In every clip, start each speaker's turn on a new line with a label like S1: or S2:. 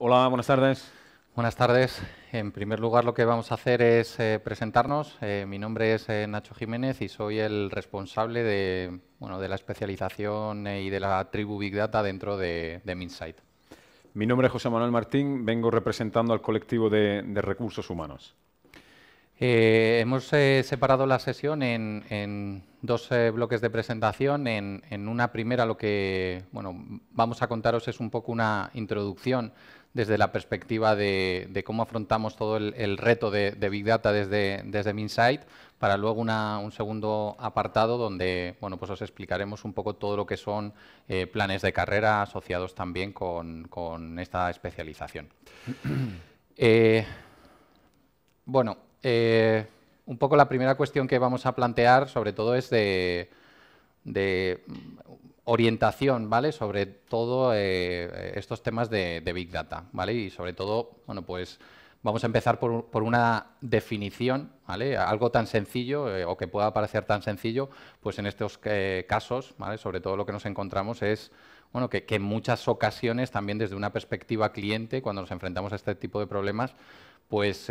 S1: Hola, buenas tardes. Buenas tardes. En primer lugar, lo que vamos a hacer es eh, presentarnos. Eh, mi nombre es eh, Nacho Jiménez y soy el responsable de, bueno, de la especialización y de la tribu Big Data dentro de, de Minsight. Mi nombre es José Manuel Martín, vengo representando al colectivo de, recursos humanos. hemos separado la sesión en, dos bloques de presentación. En, en, una primera lo que bueno, vamos a contaros es un poco una introducción desde la perspectiva de, cómo afrontamos todo el, reto de, Big Data desde, desde Minsight, para luego un segundo apartado donde bueno, pues os explicaremos un poco todo lo que son eh, planes de carrera asociados también con, esta especialización. Eh, bueno, eh, un poco la primera cuestión que vamos a plantear sobre todo es de orientación, ¿vale? Sobre todo eh, estos temas de, Big Data, ¿vale? Y sobre todo, bueno, pues vamos a empezar por, una definición, ¿vale? Algo tan sencillo eh, o que pueda parecer tan sencillo, pues en estos eh, casos, ¿vale? Sobre todo lo que nos encontramos es, bueno, que, en muchas ocasiones también desde una perspectiva cliente, cuando nos enfrentamos a este tipo de problemas, pues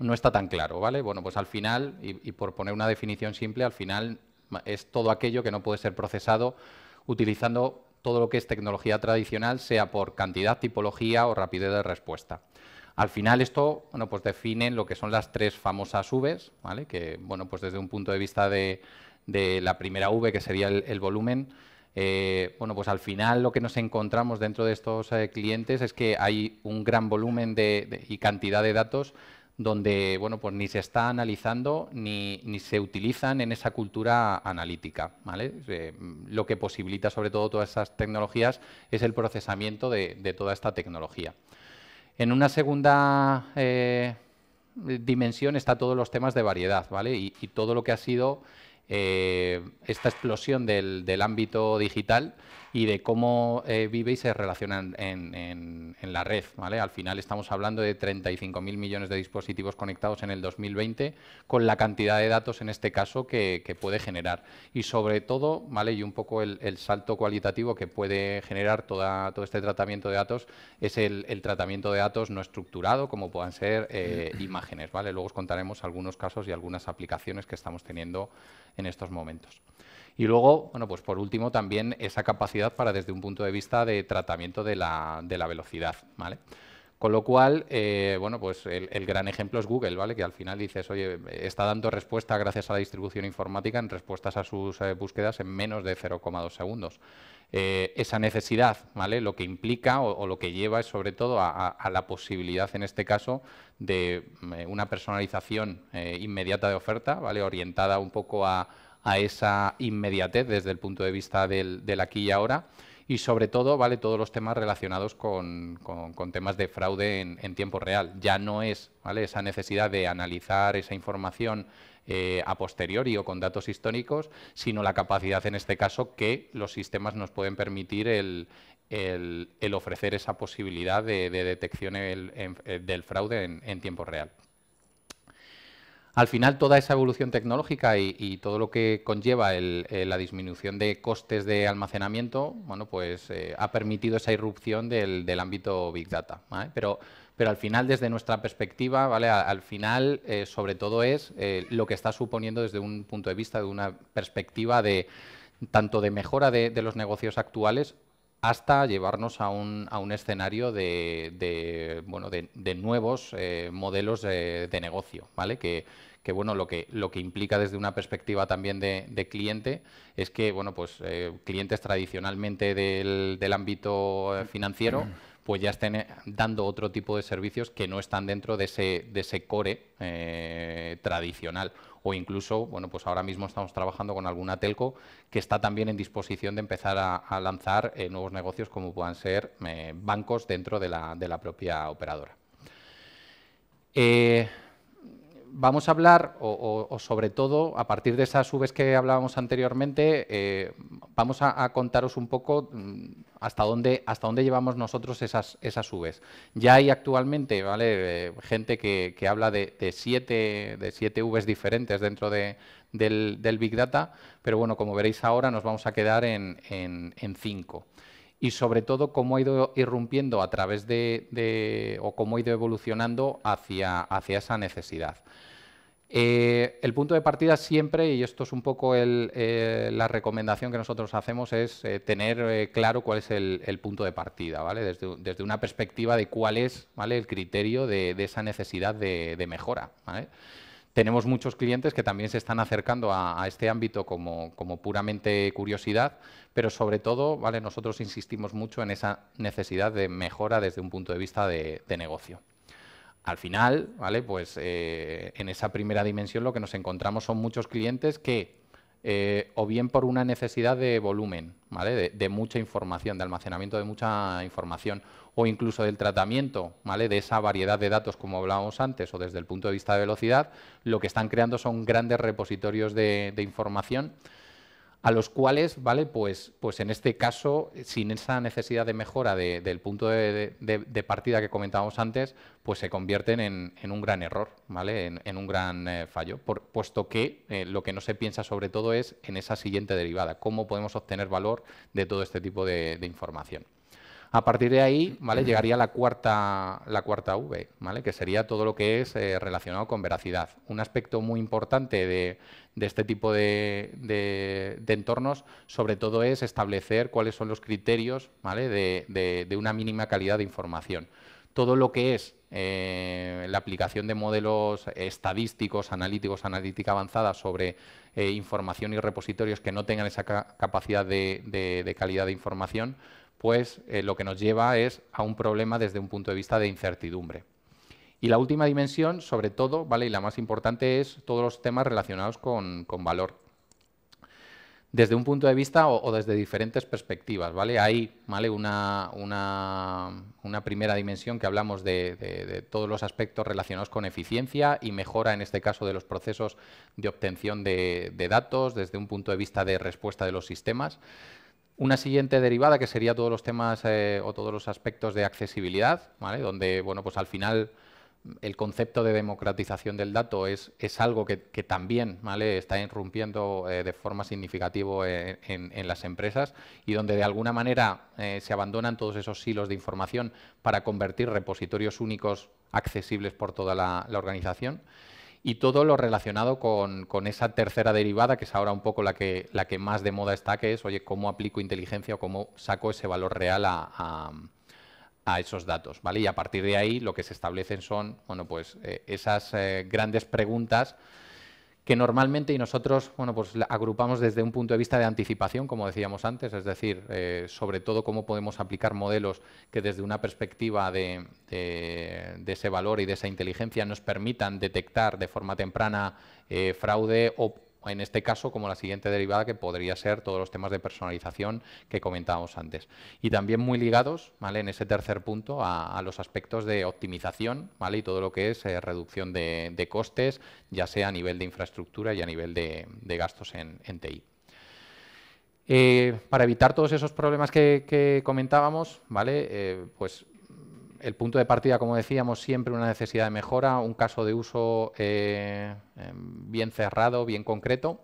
S1: no está tan claro, ¿vale? Bueno, pues al final, y, y, por poner una definición simple, al final es todo aquello que no puede ser procesado utilizando todo lo que es tecnología tradicional, sea por cantidad, tipología o rapidez de respuesta. Al final esto bueno, pues define lo que son las tres famosas Vs, ¿vale? que bueno, pues desde un punto de vista de, la primera V, que sería el, volumen, eh, bueno, pues al final lo que nos encontramos dentro de estos eh, clientes es que hay un gran volumen de, y cantidad de datos donde bueno, pues ni se está analizando ni, se utilizan en esa cultura analítica. Eh, lo que posibilita sobre todo todas esas tecnologías es el procesamiento de, toda esta tecnología. En una segunda eh, dimensión está todos los temas de variedad y, todo lo que ha sido eh, esta explosión del, del ámbito digital y de cómo eh, vive y se relaciona en, la red. ¿vale? Al final estamos hablando de 35.000 millones de dispositivos conectados en el 2020 con la cantidad de datos en este caso que, puede generar y sobre todo ¿vale? y un poco el, salto cualitativo que puede generar todo este tratamiento de datos es el, tratamiento de datos no estructurado como puedan ser eh, mm. imágenes. ¿vale? Luego os contaremos algunos casos y algunas aplicaciones que estamos teniendo en estos momentos. Y luego, bueno, pues por último, también esa capacidad para desde un punto de vista de tratamiento de la, de la velocidad, ¿vale? Con lo cual, eh, bueno, pues el, gran ejemplo es Google, ¿vale? Que al final dices, oye, está dando respuesta gracias a la distribución informática en respuestas a sus eh, búsquedas en menos de 0,2 segundos. Eh, esa necesidad, ¿vale? Lo que implica o, lo que lleva es sobre todo a, a, la posibilidad, en este caso, de mm, una personalización inmediata de oferta, ¿vale? Orientada un poco a a esa inmediatez desde el punto de vista del, aquí y ahora y sobre todo, vale, todos los temas relacionados con, temas de fraude en, tiempo real. Ya no es, ¿vale? Esa necesidad de analizar esa información eh, a posteriori o con datos históricos, sino la capacidad, en este caso, que los sistemas nos pueden permitir el, el, ofrecer esa posibilidad de, detección eh, del fraude en tiempo real. Al final, toda esa evolución tecnológica y, todo lo que conlleva eh, la disminución de costes de almacenamiento, bueno, pues eh, ha permitido esa irrupción del, ámbito Big Data. Pero, pero al final, desde nuestra perspectiva, ¿vale? al, final, eh, sobre todo es lo que está suponiendo desde un punto de vista, de una perspectiva de tanto de mejora de los negocios actuales hasta llevarnos a un, a un escenario de, bueno, de, nuevos eh, modelos de, negocio, ¿vale? Que, bueno, lo que, lo que implica desde una perspectiva también de, cliente es que, bueno, pues eh, clientes tradicionalmente del, ámbito eh, financiero pues ya estén dando otro tipo de servicios que no están dentro de ese, de ese core tradicional o incluso, bueno, pues ahora mismo estamos trabajando con alguna telco que está también en disposición de empezar a, lanzar eh, nuevos negocios como puedan ser eh, bancos dentro de la, propia operadora. Eh, vamos a hablar, o, sobre todo, a partir de esas subes que hablábamos anteriormente, eh, vamos a, contaros un poco mm, hasta dónde, hasta dónde llevamos nosotros esas, esas Ya hay actualmente ¿vale? Eh, gente que, habla de, siete, de Vs diferentes dentro de, del, Big Data, pero bueno, como veréis ahora, nos vamos a quedar en, en cinco y sobre todo cómo ha ido irrumpiendo a través de, o cómo ha ido evolucionando hacia, hacia esa necesidad. Eh, el punto de partida siempre, y esto es un poco el, eh, la recomendación que nosotros hacemos, es eh, tener claro cuál es el, punto de partida, ¿vale? Desde, una perspectiva de cuál es ¿vale? el criterio de, esa necesidad de, mejora. ¿vale? tenemos muchos clientes que también se están acercando a, este ámbito como, puramente curiosidad, pero sobre todo, ¿vale? nosotros insistimos mucho en esa necesidad de mejora desde un punto de vista de, negocio. Al final, ¿vale? pues, eh, en esa primera dimensión lo que nos encontramos son muchos clientes que eh, o bien por una necesidad de volumen, ¿vale? de, mucha información, de almacenamiento de mucha información, o incluso del tratamiento ¿vale? de esa variedad de datos, como hablábamos antes, o desde el punto de vista de velocidad, lo que están creando son grandes repositorios de, de información a los cuales, ¿vale? Pues, pues en este caso, sin esa necesidad de mejora del punto de, partida que comentábamos antes, pues se convierten en, un gran error, ¿vale? En, un gran eh, fallo, puesto que eh, lo que no se piensa sobre todo es en esa siguiente derivada, cómo podemos obtener valor de todo este tipo de información. A partir de ahí, ¿vale? Llegaría la cuarta, la cuarta V, ¿vale? Que sería todo lo que es eh, relacionado con veracidad. Un aspecto muy importante de, este tipo de, entornos, sobre todo, es establecer cuáles son los criterios, de una mínima calidad de información todo lo que es eh, la aplicación de modelos estadísticos, analíticos, analítica avanzada sobre eh, información y repositorios que no tengan esa capacidad de, calidad de información, pues eh, lo que nos lleva es a un problema desde un punto de vista de incertidumbre. Y la última dimensión, sobre todo, ¿vale? y la más importante, es todos los temas relacionados con, valor. Desde un punto de vista o, desde diferentes perspectivas, ¿vale? Hay ¿vale? Una, primera dimensión que hablamos de, todos los aspectos relacionados con eficiencia y mejora, en este caso, de los procesos de obtención de datos desde un punto de vista de respuesta de los sistemas. Una siguiente derivada que sería todos los temas eh, o todos los aspectos de accesibilidad, donde bueno, pues al final el concepto de democratización del dato es, algo que, también está irrumpiendo eh, de forma significativa eh, en, las empresas y donde de alguna manera se abandonan todos esos silos de información para convertir repositorios únicos accesibles por toda la organización y todo lo relacionado con, esa tercera derivada, que es ahora un poco la que, la que más de moda está, que es, oye, ¿cómo aplico inteligencia o cómo saco ese valor real a, esos datos? ¿vale? Y a partir de ahí lo que se establecen son bueno, pues, eh, esas eh, grandes preguntas que normalmente y nosotros bueno, pues, agrupamos desde un punto de vista de anticipación, como decíamos antes, es decir, eh, sobre todo cómo podemos aplicar modelos que desde una perspectiva de, ese valor y de esa inteligencia nos permitan detectar de forma temprana eh, fraude o en este caso como la siguiente derivada que podría ser todos los temas de personalización que comentábamos antes. Y también muy ligados, ¿vale? En ese tercer punto a, los aspectos de optimización, ¿vale? Y todo lo que es eh, reducción de, costes, ya sea a nivel de infraestructura y a nivel de, gastos en, TI. Eh, para evitar todos esos problemas que, comentábamos, ¿vale? Eh, pues el punto de partida, como decíamos, siempre una necesidad de mejora, un caso de uso eh, em, bien cerrado, bien concreto,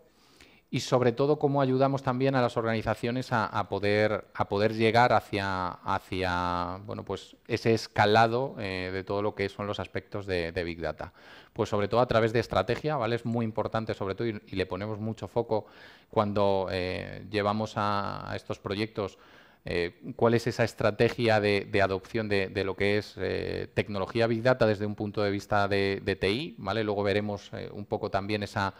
S1: y sobre todo cómo ayudamos también a las organizaciones a, poder, a poder llegar hacia, bueno, pues ese escalado eh, de todo lo que son los aspectos de, Big Data. Pues sobre todo a través de estrategia, ¿vale? Es muy importante sobre todo y, le ponemos mucho foco cuando eh, llevamos a estos proyectos eh, cuál es esa estrategia de, adopción de, lo que es eh, tecnología Big Data desde un punto de vista de, TI. ¿vale? Luego veremos eh, un poco también esa,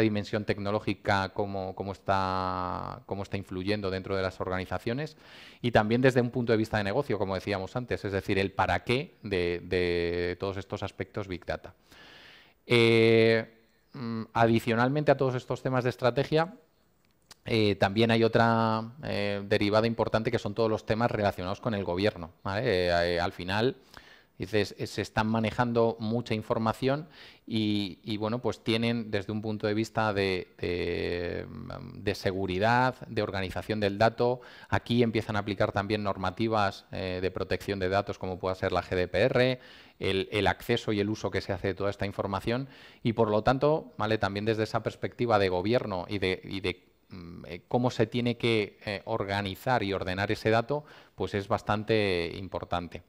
S1: dimensión tecnológica, cómo, está, cómo está influyendo dentro de las organizaciones. Y también desde un punto de vista de negocio, como decíamos antes, es decir, el para qué de, todos estos aspectos Big Data. Mm, adicionalmente a todos estos temas de estrategia, eh, también hay otra eh, derivada importante que son todos los temas relacionados con el gobierno. Eh, al final, dices, se están manejando mucha información y, bueno, pues tienen desde un punto de vista de, seguridad, de organización del dato. Aquí empiezan a aplicar también normativas de protección de datos como pueda ser la GDPR, el, acceso y el uso que se hace de toda esta información y por lo tanto, ¿vale? También desde esa perspectiva de gobierno y de, y de Mm, eh, cómo se tiene que eh, organizar y ordenar ese dato, pues es bastante importante.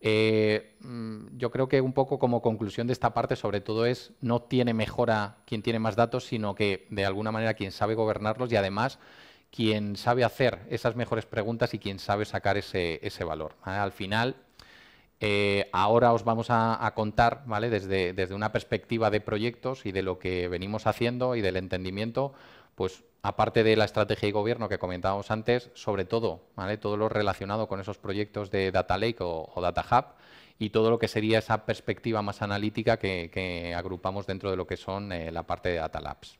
S1: Eh, mm, yo creo que un poco como conclusión de esta parte, sobre todo es, no tiene mejora quien tiene más datos, sino que de alguna manera quien sabe gobernarlos y además quien sabe hacer esas mejores preguntas y quien sabe sacar ese, valor. Al final, ahora os vamos a, contar, ¿vale? Desde, desde una perspectiva de proyectos y de lo que venimos haciendo y del entendimiento, pues aparte de la estrategia y gobierno que comentábamos antes, sobre todo, ¿vale? todo lo relacionado con esos proyectos de Data Lake o, Data Hub y todo lo que sería esa perspectiva más analítica que, agrupamos dentro de lo que son eh, la parte de Data Labs.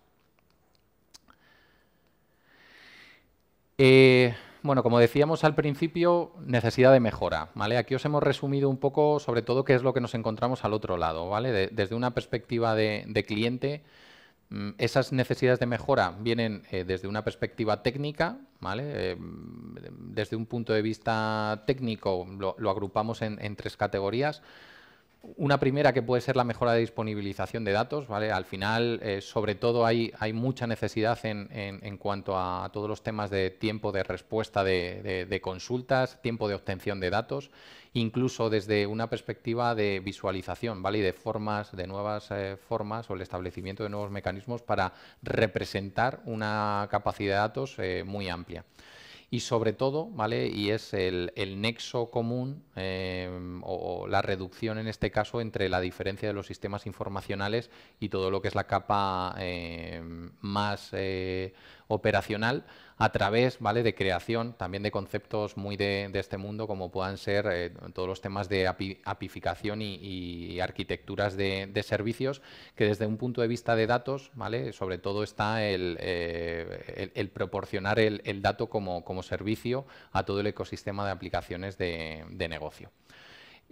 S1: Eh, bueno, como decíamos al principio, necesidad de mejora. ¿vale? Aquí os hemos resumido un poco sobre todo qué es lo que nos encontramos al otro lado, ¿vale? desde una perspectiva de cliente, Mm, esas necesidades de mejora vienen eh, desde una perspectiva técnica, eh, desde un punto de vista técnico lo, agrupamos en, tres categorías. Una primera que puede ser la mejora de disponibilización de datos, ¿vale? Al final, eh, sobre todo, hay, mucha necesidad en, cuanto a todos los temas de tiempo de respuesta de consultas, tiempo de obtención de datos incluso desde una perspectiva de visualización, ¿vale? Y de formas, de nuevas eh, formas o el establecimiento de nuevos mecanismos para representar una capacidad de datos eh, muy amplia y sobre todo, ¿vale? Y es el, nexo común em, o, la reducción en este caso entre la diferencia de los sistemas informacionales y todo lo que es la capa em, más... Eh, operacional a través de creación también de conceptos muy de, este mundo, como puedan ser eh, todos los temas de apificación y, arquitecturas de, servicios, que desde un punto de vista de datos, sobre todo está el, eh, proporcionar el, dato como, servicio a todo el ecosistema de aplicaciones de negocio.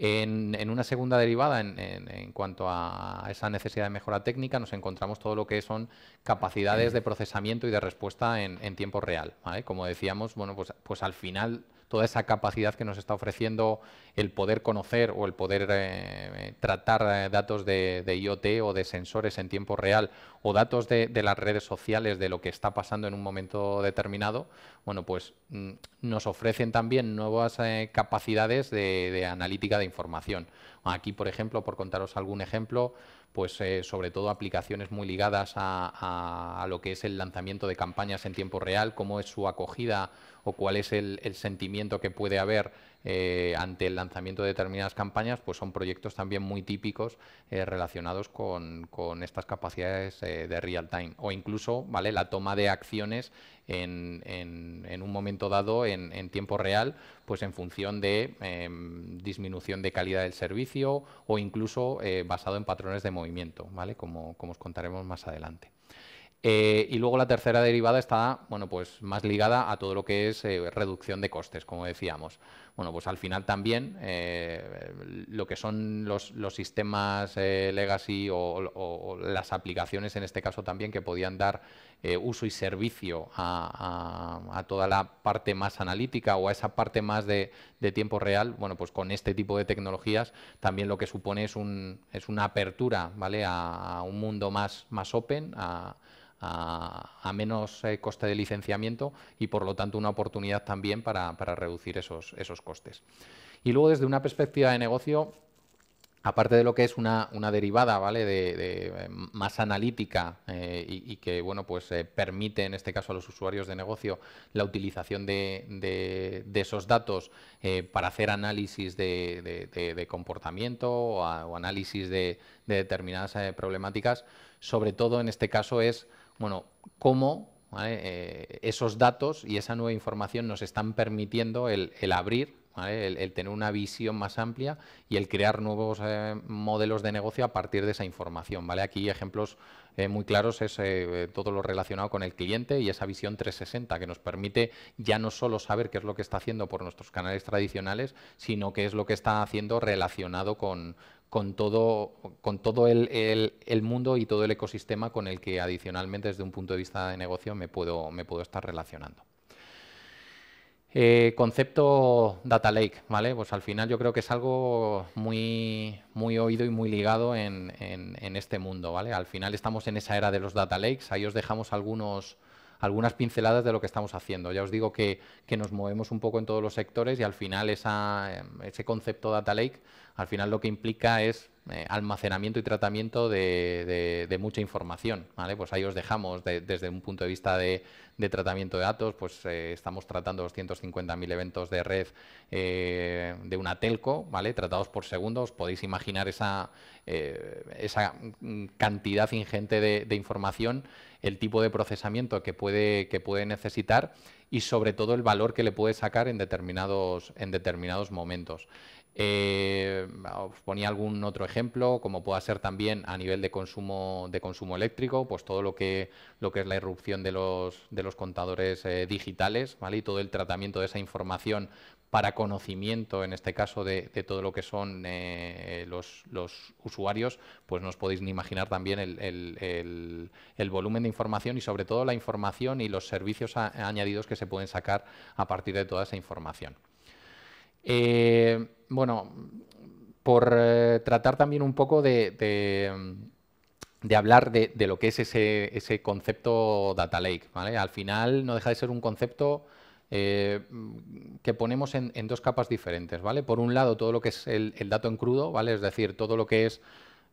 S1: En, una segunda derivada, en, cuanto a esa necesidad de mejora técnica, nos encontramos todo lo que son capacidades de procesamiento y de respuesta en, tiempo real. Como decíamos, bueno, pues, pues al final toda esa capacidad que nos está ofreciendo el poder conocer o el poder eh, tratar eh, datos de, IoT o de sensores en tiempo real o datos de, las redes sociales de lo que está pasando en un momento determinado, bueno, pues mm, nos ofrecen también nuevas eh, capacidades de, analítica de información. Aquí, por ejemplo, por contaros algún ejemplo, pues sobre todo aplicaciones muy ligadas a, a, lo que es el lanzamiento de campañas en tiempo real, cómo es su acogida o cuál es el, sentimiento que puede haber eh, ante el lanzamiento de determinadas campañas, pues son proyectos también muy típicos eh, relacionados con, estas capacidades eh, de real time o incluso vale la toma de acciones en, un momento dado en, tiempo real, pues en función de em, disminución de calidad del servicio o incluso basado en patrones de movimiento, ¿vale? como os contaremos más adelante. Eh, y luego la tercera derivada está, bueno, pues más ligada a todo lo que es eh, reducción de costes, como decíamos. Bueno, pues al final también eh, lo que son los, los sistemas legacy o, las aplicaciones en este caso también que podían dar uso y servicio a, toda la parte más analítica o a esa parte más de, tiempo real, bueno, pues con este tipo de tecnologías también lo que supone es, un, es una apertura, ¿vale? A, a un mundo más, más open, a a, menos eh, coste de licenciamiento y por lo tanto una oportunidad también para, para reducir esos, esos costes. Y luego desde una perspectiva de negocio, aparte de lo que es una, derivada, ¿vale? De, eh, más analítica eh, y, que, bueno, pues permite en este caso a los usuarios de negocio la utilización de, de, esos datos para hacer análisis de, comportamiento o análisis de, determinadas problemáticas, sobre todo en este caso es bueno, cómo eh, esos datos y esa nueva información nos están permitiendo el, abrir, el, tener una visión más amplia y el crear nuevos eh, modelos de negocio a partir de esa información. ¿vale? Aquí ejemplos eh, muy claros es todo lo relacionado con el cliente y esa visión 360 que nos permite ya no solo saber qué es lo que está haciendo por nuestros canales tradicionales, sino qué es lo que está haciendo relacionado con con todo, con todo el, mundo y todo el ecosistema con el que adicionalmente desde un punto de vista de negocio me puedo, me puedo estar relacionando. Eh, concepto Data Lake, ¿vale? Pues al final yo creo que es algo muy, muy oído y muy ligado en, en este mundo, ¿vale? Al final estamos en esa era de los Data Lakes, ahí os dejamos algunos, algunas pinceladas de lo que estamos haciendo. Ya os digo que, nos movemos un poco en todos los sectores y al final esa, em, ese concepto Data Lake, al final lo que implica es eh, almacenamiento y tratamiento de, de, mucha información. ¿vale? Pues ahí os dejamos desde un punto de vista de, tratamiento de datos, pues eh, estamos tratando 250.000 eventos de red eh, de una telco, ¿vale? tratados por segundo. Os podéis imaginar esa, esa mm, cantidad ingente de, información el tipo de procesamiento que puede, que puede necesitar y sobre todo el valor que le puede sacar en determinados, en determinados momentos. Eh, os ponía algún otro ejemplo, como pueda ser también a nivel de consumo, de consumo eléctrico, pues todo lo que, lo que es la irrupción de los, de los contadores eh, digitales, ¿vale? Y todo el tratamiento de esa información para conocimiento, en este caso, de, todo lo que son eh, los, usuarios, pues no os podéis ni imaginar también el, volumen de información y sobre todo la información y los servicios añadidos que se pueden sacar a partir de toda esa información. Eh, bueno, por eh, tratar también un poco de, hablar de, lo que es ese, concepto data lake. Al final no deja de ser un concepto eh, mm, que ponemos en, dos capas diferentes, ¿vale? Por un lado, todo lo que es el, el dato en crudo, ¿vale? Es decir, todo lo que es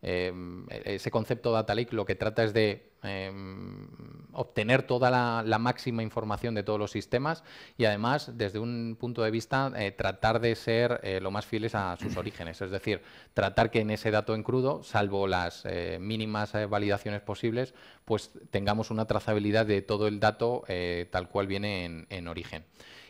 S1: Em, e-, ese concepto Data Lake lo que trata es de em, obtener toda la, máxima información de todos los sistemas y además, desde un punto de vista, eh, tratar de ser eh, lo más fieles a sus orígenes. Es decir, tratar que en ese dato en crudo, salvo las eh, mínimas validaciones posibles, pues tengamos una trazabilidad de todo el dato tal cual viene en origen.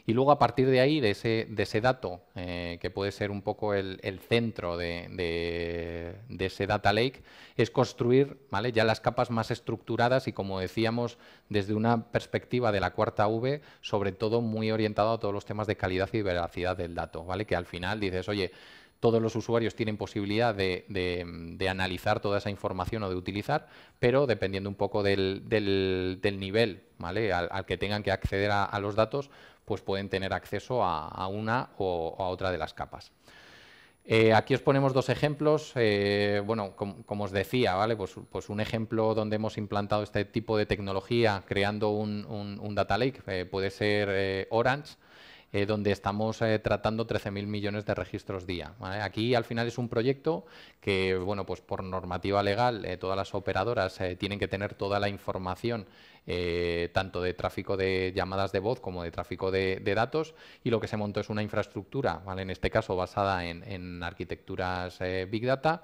S1: Y luego a partir de ahí, de ese, de ese dato, eh, que puede ser un poco el, centro de, ese data lake, es construir ¿vale? ya las capas más estructuradas y como decíamos, desde una perspectiva de la cuarta V, sobre todo muy orientado a todos los temas de calidad y veracidad del dato, ¿vale? que al final dices, oye, todos los usuarios tienen posibilidad de, analizar toda esa información o de utilizar, pero dependiendo un poco del, del, nivel ¿vale? al, que tengan que acceder a, los datos, pues pueden tener acceso a, una o a otra de las capas. Eh, aquí os ponemos dos ejemplos. Eh, bueno, como os decía, ¿vale? Pues, pues, un ejemplo donde hemos implantado este tipo de tecnología creando un, data lake eh, puede ser Orange, donde estamos tratando 13.000 millones de registros día. Aquí al final es un proyecto que, bueno, pues por normativa legal, todas las operadoras tienen que tener toda la información eh, tanto de tráfico de llamadas de voz como de tráfico de, datos, y lo que se montó es una infraestructura, en este caso basada en, arquitecturas eh, Big Data,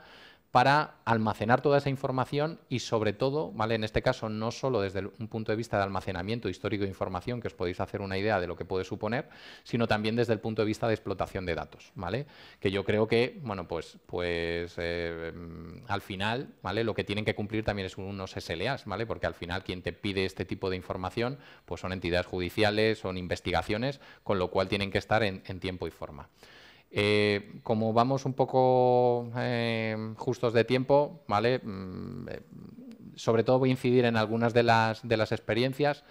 S1: para almacenar toda esa información y sobre todo, ¿vale? en este caso no solo desde un punto de vista de almacenamiento histórico de información, que os podéis hacer una idea de lo que puede suponer, sino también desde el punto de vista de explotación de datos, ¿vale? que yo creo que bueno, pues, pues, eh, mm, al final ¿vale? lo que tienen que cumplir también es unos SLAs, ¿vale? porque al final quien te pide este tipo de información pues son entidades judiciales, son investigaciones, con lo cual tienen que estar en tiempo y forma. Eh, como vamos un poco eh, justos de tiempo, ¿vale? Mm, eh, sobre todo voy a incidir en algunas de las, de las experiencias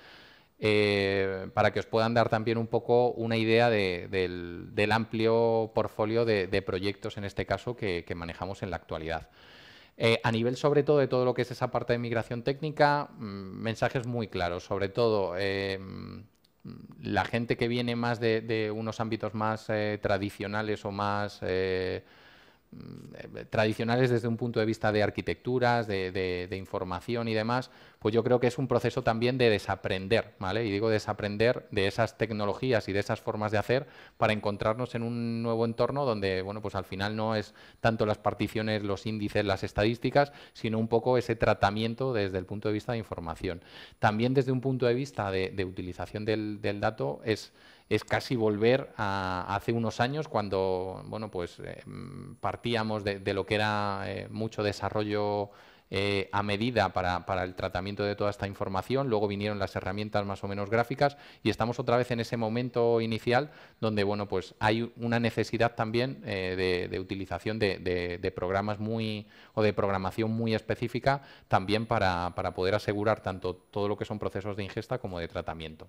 S1: para que os puedan dar también un poco una idea del, amplio portfolio de, proyectos, en este caso, que, que manejamos en la actualidad. a nivel sobre todo de todo lo que es esa parte de migración técnica, mm, mensajes muy claros, sobre todo la gente que viene más de, unos ámbitos más eh, tradicionales o más eh, Mm, eh, tradicionales desde un punto de vista de arquitecturas, de, información y demás, pues yo creo que es un proceso también de desaprender, ¿vale? Y digo desaprender de esas tecnologías y de esas formas de hacer para encontrarnos en un nuevo entorno donde, bueno, pues al final no es tanto las particiones, los índices, las estadísticas, sino un poco ese tratamiento desde el punto de vista de información. También desde un punto de vista de, utilización del, del dato es es casi volver a, hace unos años cuando bueno, pues, eh, partíamos de, lo que era eh, mucho desarrollo eh, a medida para, el tratamiento de toda esta información. Luego vinieron las herramientas más o menos gráficas y estamos otra vez en ese momento inicial donde bueno, pues hay una necesidad también de, utilización de, programas muy o de programación muy específica también para, para poder asegurar tanto todo lo que son procesos de ingesta como de tratamiento.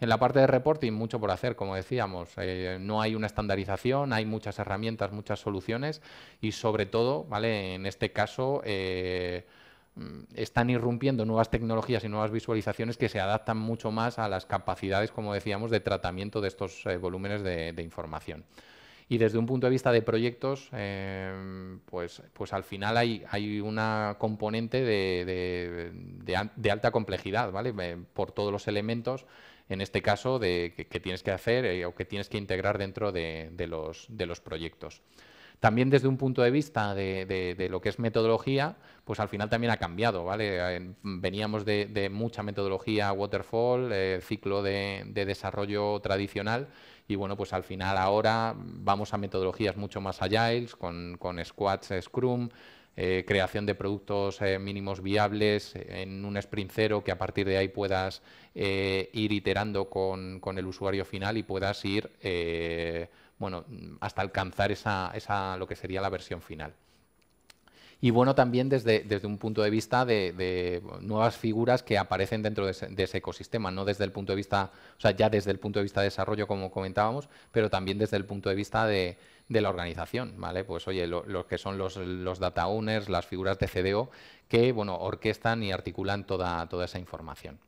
S1: En la parte de reporting, mucho por hacer, como decíamos. Eh, no hay una estandarización, hay muchas herramientas, muchas soluciones y sobre todo, ¿vale? En este caso... Eh, mm, están irrumpiendo nuevas tecnologías y nuevas visualizaciones que se adaptan mucho más a las capacidades, como decíamos, de tratamiento de estos eh, volúmenes de, información. Y desde un punto de vista de proyectos, pues, pues al final hay, una componente de, de alta complejidad, ¿vale? Por todos los elementos en este caso, de, qué tienes que hacer eh, o qué tienes que integrar dentro de, los, proyectos. También desde un punto de vista de, lo que es metodología, pues al final también ha cambiado, ¿vale? Veníamos de, mucha metodología waterfall, el eh, ciclo de, desarrollo tradicional, y bueno, pues al final ahora vamos a metodologías mucho más agiles, con, con squats, scrum, eh, creación de productos eh, mínimos viables en un sprint cero que a partir de ahí puedas eh, ir iterando con, con, el usuario final y puedas ir bueno, hasta alcanzar esa, esa, lo que sería la versión final y bueno también desde, un punto de vista de, nuevas figuras que aparecen dentro de ese, ecosistema, no desde el punto de vista, o sea, ya desde el punto de vista de desarrollo, como comentábamos, pero también desde el punto de vista de, la organización, ¿vale? Pues oye, los que son los, los, data owners, las figuras de CDO, que, bueno, orquestan y articulan toda, toda esa información.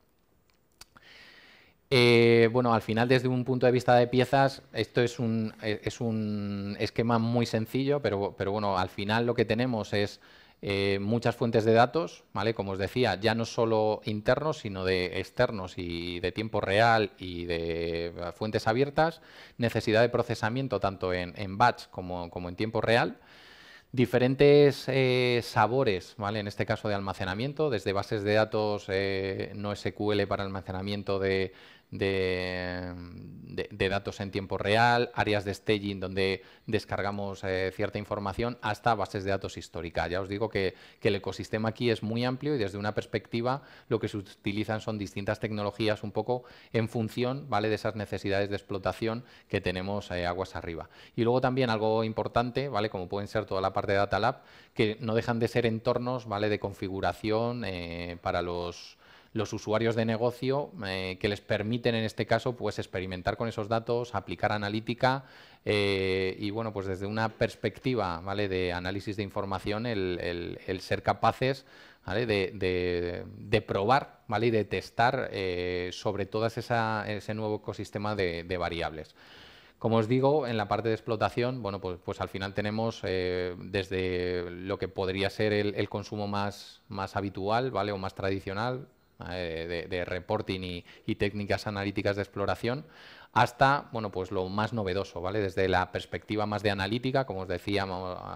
S1: Eh, bueno, al final, desde un punto de vista de piezas, esto es un, eh, esquema muy sencillo, pero, bueno, al final lo que tenemos es eh, muchas fuentes de datos, ¿vale? Como os decía, ya no solo internos, sino de externos y de tiempo real y de fuentes abiertas, necesidad de procesamiento tanto en, batch como, en tiempo real diferentes sabores, ¿vale? En este caso de almacenamiento, desde bases de datos no SQL para almacenamiento de, de, datos en tiempo real, áreas de staging donde descargamos eh, cierta información, hasta bases de datos históricas. Ya os digo que, el ecosistema aquí es muy amplio y desde una perspectiva lo que se utilizan son distintas tecnologías un poco en función ¿vale? de esas necesidades de explotación que tenemos eh, aguas arriba. Y luego también algo importante, ¿vale? como pueden ser toda la parte de Data Lab, que no dejan de ser entornos ¿vale? de configuración eh, para los los usuarios de negocio eh, que les permiten en este caso pues experimentar con esos datos, aplicar analítica eh, y bueno pues desde una perspectiva ¿vale? de análisis de información el, ser capaces de, probar ¿vale? y de testar eh, sobre todo ese nuevo ecosistema de, variables. Como os digo, en la parte de explotación, bueno, pues, pues al final tenemos desde lo que podría ser el, consumo más, más habitual, ¿vale? O más tradicional, eh, de, reporting y, técnicas analíticas de exploración, hasta bueno, pues lo más novedoso, ¿vale? Desde la perspectiva más de analítica, como os decía,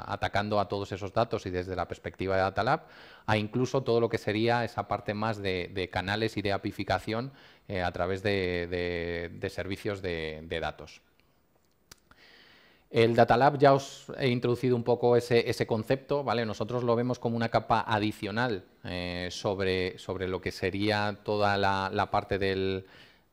S1: atacando a todos esos datos y desde la perspectiva de Data Lab, a incluso todo lo que sería esa parte más de, canales y de apificación eh, a través de, servicios de datos. El Data Lab ya os he introducido un poco ese, concepto, ¿vale? Nosotros lo vemos como una capa adicional eh, sobre, sobre lo que sería toda la, parte del,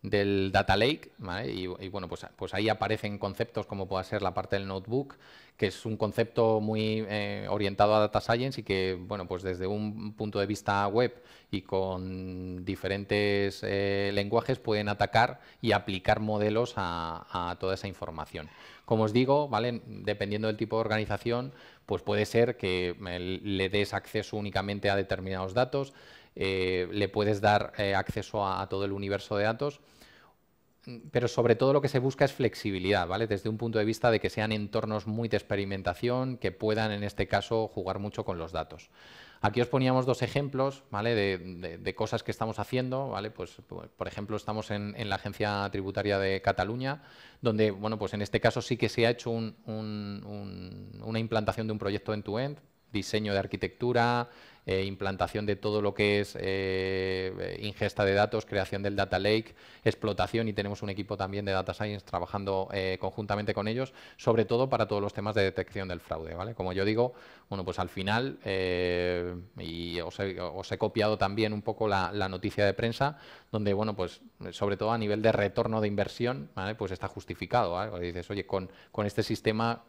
S1: Data Lake, y, bueno, pues, pues, ahí aparecen conceptos como puede ser la parte del notebook, que es un concepto muy eh, orientado a Data Science y que, bueno, pues desde un punto de vista web y con diferentes eh, lenguajes pueden atacar y aplicar modelos a toda esa información. Como os digo, Dependiendo del tipo de organización, pues puede ser que le des acceso únicamente a determinados datos, eh, le puedes dar eh, acceso a, a todo el universo de datos pero sobre todo lo que se busca es flexibilidad, ¿vale? Desde un punto de vista de que sean entornos muy de experimentación, que puedan en este caso jugar mucho con los datos. Aquí os poníamos dos ejemplos, ¿vale? De, cosas que estamos haciendo, ¿vale? Pues, por ejemplo, estamos en, la Agencia Tributaria de Cataluña, donde, bueno, pues en este caso sí que se ha hecho una implantación de un proyecto end to -end, diseño de arquitectura, eh, implantación de todo lo que es eh, ingesta de datos, creación del data lake, explotación y tenemos un equipo también de data science trabajando eh, conjuntamente con ellos, sobre todo para todos los temas de detección del fraude. ¿vale? Como yo digo, bueno, pues al final, y os he, copiado también un poco la, noticia de prensa, donde, bueno, pues sobre todo a nivel de retorno de inversión, ¿vale? pues está justificado. ¿vale? Dices, oye, con, con este sistema,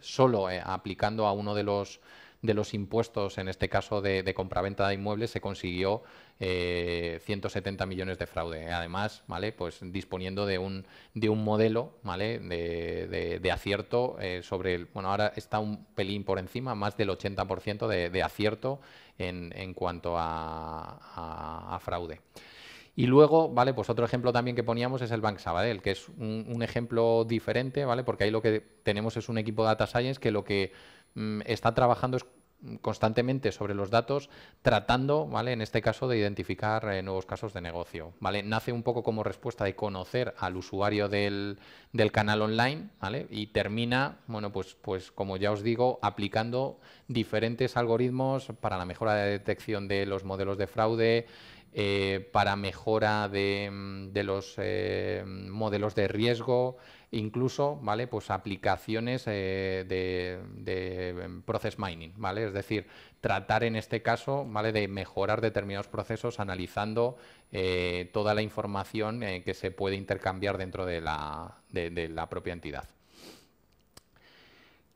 S1: solo aplicando a uno de los de los impuestos, en este caso de, compraventa de inmuebles, se consiguió 170 eh, millones de fraude. Además, ¿vale? Pues disponiendo de un, de un modelo, ¿vale? De, de, acierto eh, sobre el. Bueno, ahora está un pelín por encima, más del 80% de, acierto en, en cuanto a, a, fraude. Y luego, ¿vale? Pues otro ejemplo también que poníamos es el Bank Sabadell, que es un, ejemplo diferente, ¿vale? Porque ahí lo que tenemos es un equipo de Data Science que lo que mm, está trabajando es constantemente sobre los datos, tratando, ¿vale? En este caso, de identificar eh, nuevos casos de negocio. ¿vale? Nace un poco como respuesta de conocer al usuario del, canal online, ¿vale? Y termina, bueno, pues, pues como ya os digo, aplicando diferentes algoritmos para la mejora de detección de los modelos de fraude. Eh, para mejora de, mm, los eh, modelos de riesgo, incluso, ¿vale? Pues aplicaciones eh, de, process mining, ¿vale? Es decir, tratar en este caso, ¿vale? De mejorar determinados procesos analizando eh, toda la información eh, que se puede intercambiar dentro de la, de la propia entidad.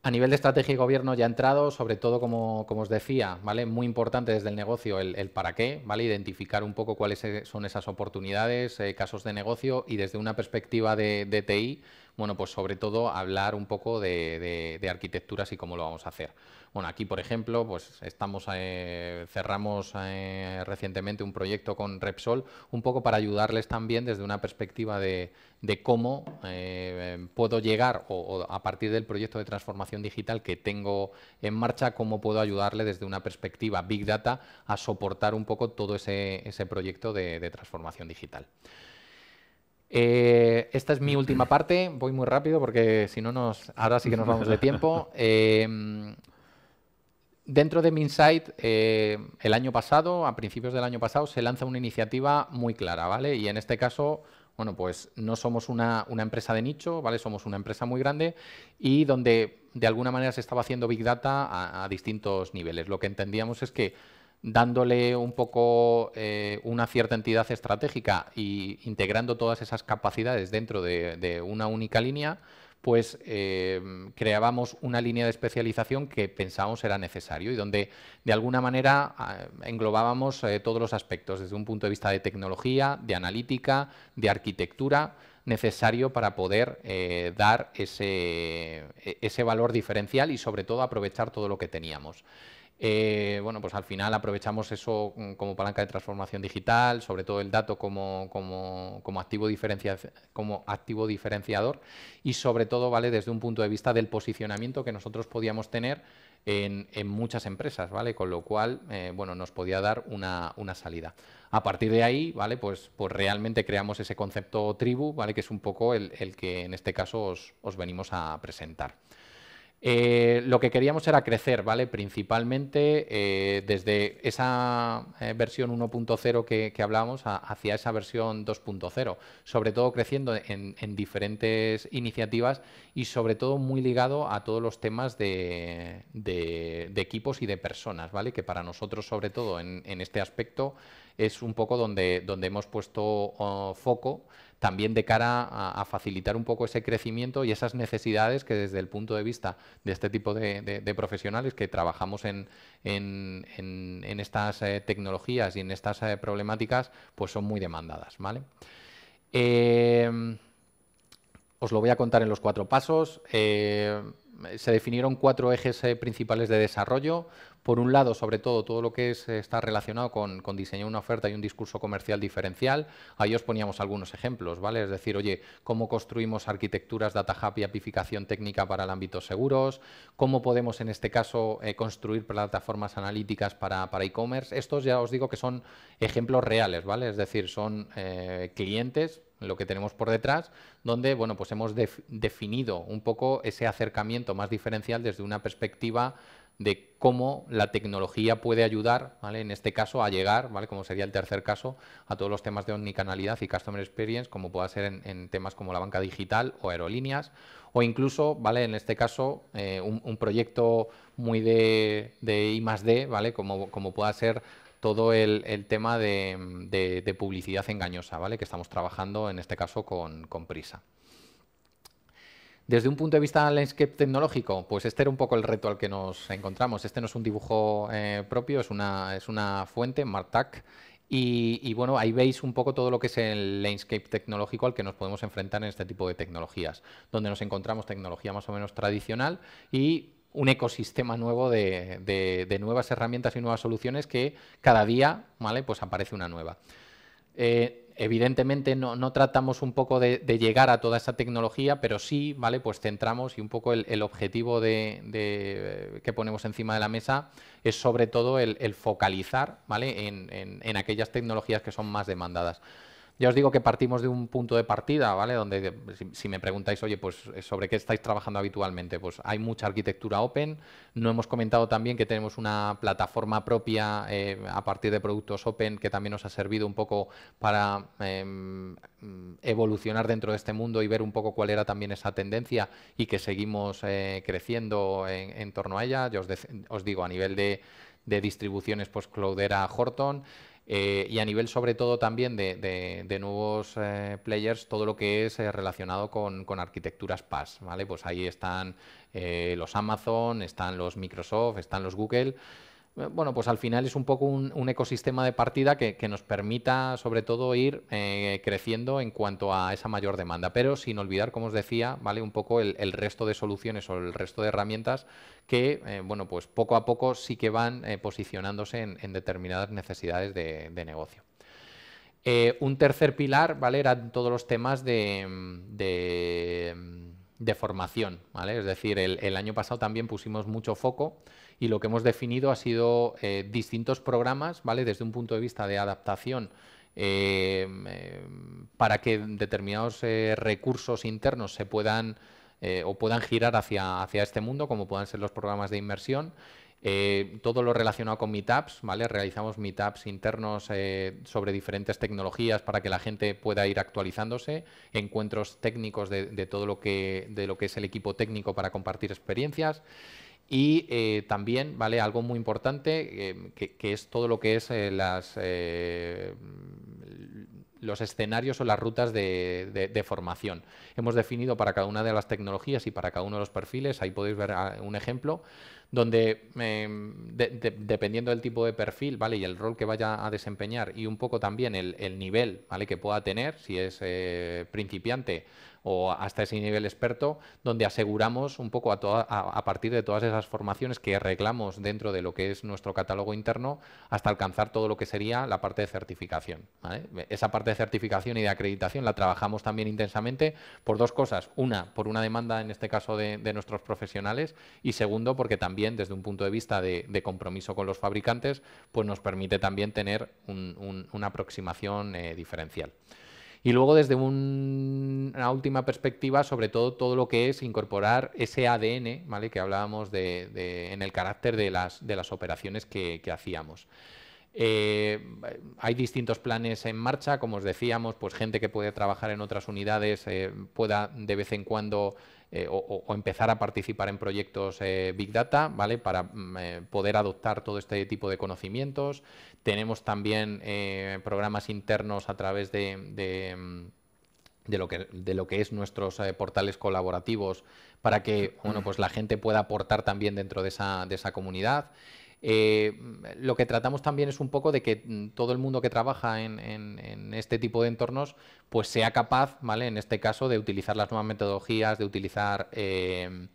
S1: A nivel de estrategia y gobierno ya ha entrado, sobre todo como, os decía, ¿vale? Muy importante desde el negocio el, para qué, ¿vale? Identificar un poco cuáles son esas oportunidades, eh, casos de negocio y desde una perspectiva de, de TI, bueno, pues sobre todo hablar un poco de, arquitecturas y cómo lo vamos a hacer. Bueno, aquí, por ejemplo, pues estamos eh, cerramos eh, recientemente un proyecto con Repsol, un poco para ayudarles también desde una perspectiva de, cómo eh, puedo llegar o, a partir del proyecto de transformación digital que tengo en marcha, cómo puedo ayudarle desde una perspectiva Big Data a soportar un poco todo ese, proyecto de transformación digital. Eh, esta es mi última parte. Voy muy rápido porque si no nos. Ahora sí que nos vamos de tiempo. Eh, dentro de Minsight, eh, el año pasado, a principios del año pasado, se lanza una iniciativa muy clara, ¿vale? Y en este caso, bueno, pues no somos una, empresa de nicho, ¿vale? Somos una empresa muy grande y donde de alguna manera se estaba haciendo Big Data a distintos niveles. Lo que entendíamos es que dándole un poco eh, una cierta entidad estratégica e integrando todas esas capacidades dentro de, una única línea, pues eh, creábamos una línea de especialización que pensábamos era necesario y donde de alguna manera ah, englobábamos eh, todos los aspectos desde un punto de vista de tecnología, de analítica, de arquitectura necesario para poder dar e-, ese valor diferencial y sobre todo aprovechar todo lo que teníamos. Eh, bueno, pues al final aprovechamos eso mm, como palanca de transformación digital, sobre todo el dato como, activo, diferenciador y sobre todo, ¿vale? Desde un punto de vista del posicionamiento que nosotros podíamos tener en, muchas empresas, ¿vale? Con lo cual, eh, bueno, nos podía dar una, salida. A partir de ahí, ¿vale? Pues, pues realmente creamos ese concepto tribu, ¿vale? Que es un poco el, que en este caso os venimos a presentar. Eh, lo que queríamos era crecer, ¿vale? Principalmente eh, desde esa eh, versión 1.0 que, hablábamos hacia esa versión 2.0, sobre todo creciendo en, diferentes iniciativas y sobre todo muy ligado a todos los temas de, equipos y de personas, ¿vale? Que para nosotros, sobre todo en, este aspecto, es un poco donde, donde hemos puesto oh, foco también de cara a, facilitar un poco ese crecimiento y esas necesidades que desde el punto de vista de este tipo de, profesionales que trabajamos en, estas eh, tecnologías y en estas eh, problemáticas, pues son muy demandadas. ¿vale? Eh, os lo voy a contar en los cuatro pasos se definieron cuatro ejes principales de desarrollo. Por un lado, sobre todo, todo lo que eh, está relacionado con, diseñar una oferta y un discurso comercial diferencial. Ahí os poníamos algunos ejemplos, ¿vale? Es decir, oye, cómo construimos arquitecturas Data Hub y apificación técnica para el ámbito seguros, cómo podemos, en este caso, eh, construir plataformas analíticas para, para e-commerce. Estos ya os digo que son ejemplos reales, ¿vale? Es decir, son eh, clientes, lo que tenemos por detrás, donde bueno, pues hemos definido un poco ese acercamiento más diferencial desde una perspectiva de cómo la tecnología puede ayudar, en este caso, a llegar, como sería el tercer caso, a todos los temas de omnicanalidad y Customer Experience, como pueda ser en, temas como la banca digital o aerolíneas, o incluso, ¿vale? en este caso, eh, un, proyecto muy de, de I D, ¿vale? como, pueda ser todo el, tema de, publicidad engañosa, ¿vale? que estamos trabajando en este caso con Prisa. Desde un punto de vista landscape tecnológico, pues este era un poco el reto al que nos encontramos. Este no es un dibujo eh, propio, es una, es una fuente, Martac, y, bueno, ahí veis un poco todo lo que es el landscape tecnológico al que nos podemos enfrentar en este tipo de tecnologías, donde nos encontramos tecnología más o menos tradicional y un ecosistema nuevo de, nuevas herramientas y nuevas soluciones que cada día ¿vale? pues aparece una nueva. Eh, evidentemente no, tratamos un poco de, llegar a toda esa tecnología, pero sí, ¿vale? Pues centramos y un poco el, objetivo eh, que ponemos encima de la mesa es sobre todo el, focalizar, ¿vale? en, aquellas tecnologías que son más demandadas. Ya os digo que partimos de un punto de partida, ¿vale? Donde si, me preguntáis, oye, pues eh, sobre qué estáis trabajando habitualmente, pues hay mucha arquitectura open. No hemos comentado también que tenemos una plataforma propia eh, a partir de productos open que también nos ha servido un poco para em, evolucionar dentro de este mundo y ver un poco cuál era también esa tendencia y que seguimos eh, creciendo en, torno a ella. Yo os, digo, a nivel de, de distribuciones, pues Cloudera, Horton. Eh, y a nivel sobre todo también de, nuevos eh, players, todo lo que es eh, relacionado con, arquitecturas PaaS, ¿vale? Pues ahí están los Amazon, están los Microsoft, están los Google. Bueno, pues al final es un poco un, ecosistema de partida que, nos permita sobre todo ir creciendo en cuanto a esa mayor demanda, pero sin olvidar, como os decía, ¿vale? Un poco el resto de soluciones o el resto de herramientas que eh, bueno, pues poco a poco sí que van eh, posicionándose en, determinadas necesidades de, negocio. Eh, un tercer pilar, ¿vale? Eran todos los temas de, mm, mm, formación, ¿vale? Es decir, el, año pasado también pusimos mucho foco y lo que hemos definido ha sido distintos programas, ¿vale? Desde un punto de vista de adaptación para que determinados recursos internos se puedan eh, o puedan girar hacia, hacia este mundo, como puedan ser los programas de inmersión. Eh, todo lo relacionado con meetups, ¿vale? Realizamos meetups internos eh, sobre diferentes tecnologías para que la gente pueda ir actualizándose, encuentros técnicos de, todo lo que, de lo que es el equipo técnico para compartir experiencias. Y también, ¿vale? Algo muy importante, que, que, es todo lo que es las los escenarios o las rutas de, formación. Hemos definido para cada una de las tecnologías y para cada uno de los perfiles, ahí podéis ver ah, un ejemplo, donde em, dependiendo del tipo de perfil ¿vale? y el rol que vaya a desempeñar y un poco también el, nivel ¿vale? que pueda tener, si es eh, principiante, o hasta ese nivel experto, donde aseguramos un poco a, partir de todas esas formaciones que arreglamos dentro de lo que es nuestro catálogo interno, hasta alcanzar todo lo que sería la parte de certificación. Esa parte de certificación y de acreditación la trabajamos también intensamente por dos cosas. Una, por una demanda, en este caso, de, nuestros profesionales, y segundo, porque también desde un punto de vista de, compromiso con los fabricantes, pues nos permite también tener una aproximación eh, diferencial. Y luego desde una última perspectiva, sobre todo todo lo que es incorporar ese ADN, ¿vale? Que hablábamos de, en el carácter de las, de las operaciones que, hacíamos. Eh, hay distintos planes en marcha, como os decíamos, pues gente que puede trabajar en otras unidades eh, pueda de vez en cuando eh, o, empezar a participar en proyectos eh, Big Data, ¿vale? Para mm, eh, poder adoptar todo este tipo de conocimientos. Tenemos también programas internos a través de, mm, lo, que, es nuestros portales colaborativos para que pues la gente pueda aportar también dentro de esa comunidad. Eh, lo que tratamos también es un poco de que mm, todo el mundo que trabaja en, este tipo de entornos pues sea capaz, ¿vale? En este caso, de utilizar las nuevas metodologías, de utilizar... Em,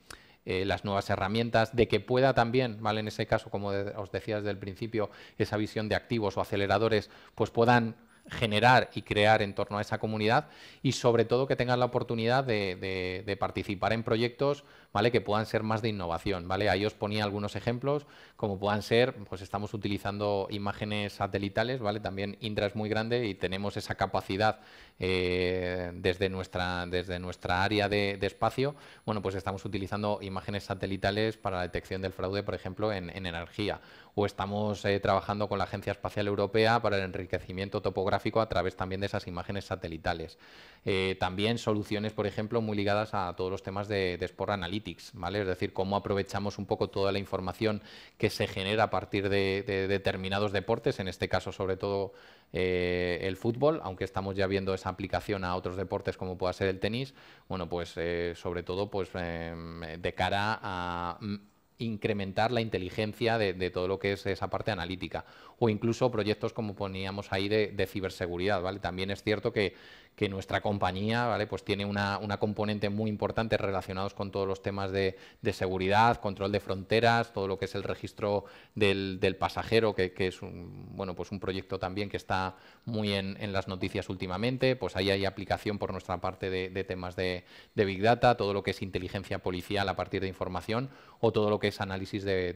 S1: eh, las nuevas herramientas, de que pueda también, ¿vale? En ese caso, como os decía desde el principio, esa visión de activos o aceleradores, pues puedan generar y crear en torno a esa comunidad y sobre todo que tengan la oportunidad de, participar en proyectos ¿vale? que puedan ser más de innovación. ¿vale? Ahí os ponía algunos ejemplos, como puedan ser, pues estamos utilizando imágenes satelitales, ¿vale? también Indra es muy grande y tenemos esa capacidad eh, desde, nuestra, desde nuestra área de, espacio, bueno, pues estamos utilizando imágenes satelitales para la detección del fraude, por ejemplo, en, energía. O estamos eh, trabajando con la Agencia Espacial Europea para el enriquecimiento topográfico a través también de esas imágenes satelitales. Eh, también soluciones, por ejemplo, muy ligadas a todos los temas de, Sport Analytics, ¿vale? Es decir, cómo aprovechamos un poco toda la información que se genera a partir de, de determinados deportes, en este caso sobre todo el fútbol, aunque estamos ya viendo esa aplicación a otros deportes como pueda ser el tenis, bueno, pues eh, sobre todo pues, em, de cara a mm, incrementar la inteligencia de, todo lo que es esa parte analítica o incluso proyectos como poníamos ahí de, de ciberseguridad, ¿vale? También es cierto que que nuestra compañía, ¿vale? Pues tiene una, componente muy importante relacionados con todos los temas de, seguridad, control de fronteras, todo lo que es el registro del, pasajero, que, es un, bueno, pues un proyecto también que está muy en, en las noticias últimamente, pues ahí hay aplicación por nuestra parte de, temas de, Big Data, todo lo que es inteligencia policial a partir de información o todo lo que es análisis de,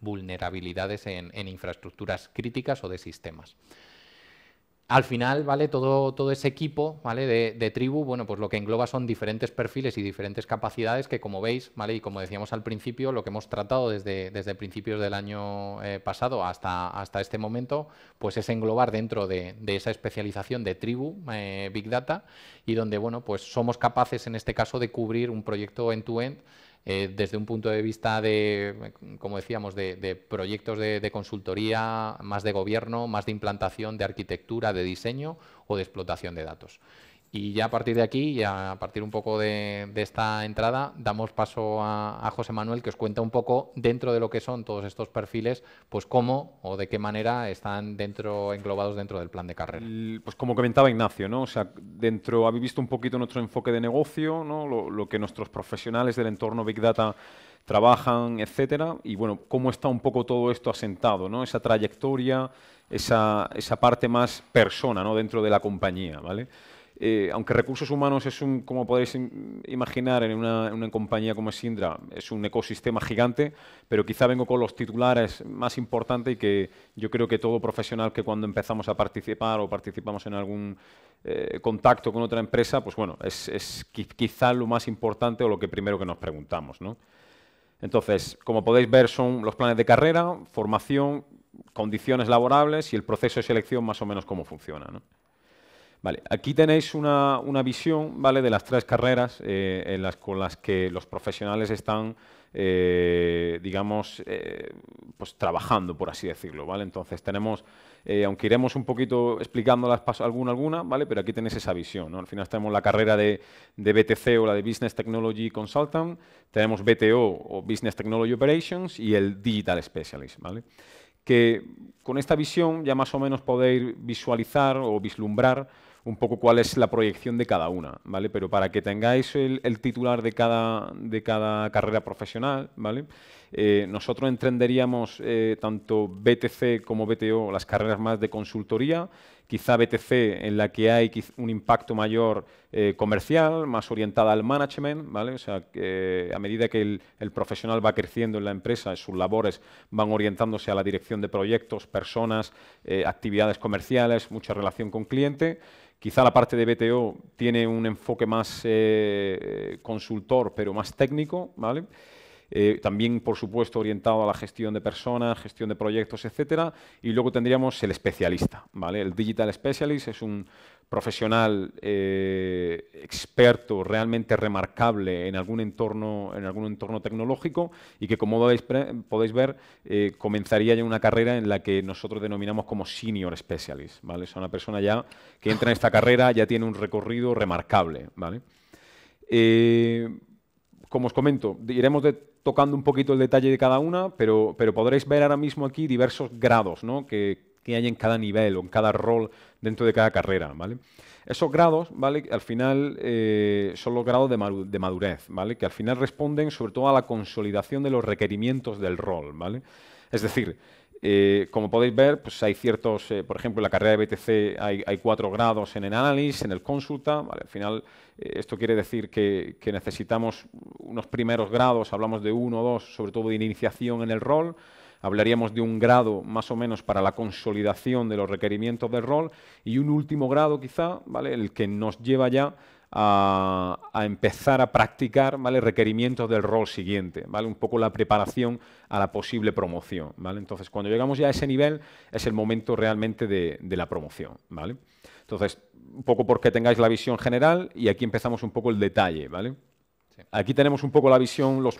S1: vulnerabilidades en, en infraestructuras críticas o de sistemas al final, ¿vale? Todo, todo ese equipo, ¿vale? De, tribu, bueno, pues lo que engloba son diferentes perfiles y diferentes capacidades que, como veis, ¿vale? Y como decíamos al principio, lo que hemos tratado desde, desde principios del año eh, pasado hasta, hasta este momento, pues es englobar dentro de, esa especialización de tribu, eh, Big Data, y donde, bueno, pues somos capaces en este caso de cubrir un proyecto end-to-end end to end eh, desde un punto de vista de, como decíamos, de, proyectos de, consultoría, más de gobierno, más de implantación, de arquitectura, de diseño o de explotación de datos. Y ya a partir de aquí y a partir un poco de, esta entrada, damos paso a, José Manuel que os cuenta un poco dentro de lo que son todos estos perfiles, pues cómo o de qué manera están dentro, englobados dentro del plan de carrera. Pues como comentaba Ignacio, ¿no? O sea, dentro, habéis visto un poquito nuestro enfoque de
S2: negocio, ¿no? Lo, que nuestros profesionales del entorno Big Data trabajan, etcétera, y bueno, cómo está un poco todo esto asentado, ¿no? Esa trayectoria, esa, esa parte más persona, ¿no? Dentro de la compañía, ¿vale? Eh, aunque recursos humanos es un, como podéis imaginar, en una, compañía como Sindra es un ecosistema gigante, pero quizá vengo con los titulares más importantes y que yo creo que todo profesional que cuando empezamos a participar o participamos en algún eh, contacto con otra empresa, pues bueno, es, quizá lo más importante o lo que primero que nos preguntamos, Entonces, como podéis ver, son los planes de carrera, formación, condiciones laborables y el proceso de selección más o menos cómo funciona, aquí tenéis una, visión ¿vale? de las tres carreras eh, en las, con las que los profesionales están, eh, digamos, eh, pues trabajando, por así decirlo. ¿vale? Entonces tenemos, aunque iremos un poquito explicándolas paso alguna alguna, ¿vale? pero aquí tenéis esa visión. Al final tenemos la carrera de, BTC o la de Business Technology Consultant, tenemos BTO o Business Technology Operations y el Digital Specialist. que con esta visión ya más o menos podéis visualizar o vislumbrar un poco cuál es la proyección de cada una, ¿vale? Pero para que tengáis el, titular de cada, de cada carrera profesional, ¿vale? Eh, nosotros entenderíamos eh, tanto BTC como BTO, las carreras más de consultoría, quizá BTC en la que hay un impacto mayor eh, comercial, más orientada al management, ¿vale? O sea, a medida que el, el, profesional va creciendo en la empresa, sus labores van orientándose a la dirección de proyectos, personas, actividades comerciales, mucha relación con cliente. Quizá la parte de BTO tiene un enfoque más eh, consultor, pero más técnico, ¿vale? Eh, también, por supuesto, orientado a la gestión de personas, gestión de proyectos, etcétera. Y luego tendríamos el especialista, ¿vale? El Digital Specialist es un, profesional, eh, experto, realmente remarcable en algún entorno, en algún entorno tecnológico y que, como podéis, ver, eh, comenzaría ya una carrera en la que nosotros denominamos como senior specialist. ¿vale? Es una persona ya que entra en esta carrera, ya tiene un recorrido remarcable. ¿vale? Eh, como os comento, iremos tocando un poquito el detalle de cada una, pero, pero podréis ver ahora mismo aquí diversos grados ¿no? que que hay en cada nivel o en cada rol dentro de cada carrera, ¿vale? Esos grados, ¿vale? Al final eh, son los grados de, madurez, ¿vale? Que al final responden sobre todo a la consolidación de los requerimientos del rol, ¿vale? Es decir, eh, como podéis ver, pues hay ciertos, eh, por ejemplo, en la carrera de BTC hay, cuatro grados en el análisis, en el consulta. Al final, esto quiere decir que necesitamos unos primeros grados, hablamos de uno o dos, sobre todo de iniciación en el rol hablaríamos de un grado más o menos para la consolidación de los requerimientos del rol y un último grado quizá, ¿vale? el que nos lleva ya a, empezar a practicar ¿vale? requerimientos del rol siguiente, ¿vale? un poco la preparación a la posible promoción. ¿vale? Entonces, cuando llegamos ya a ese nivel, es el momento realmente de, la promoción. ¿vale? Entonces, un poco porque tengáis la visión general y aquí empezamos un poco el detalle. ¿vale? Aquí tenemos un poco la visión, los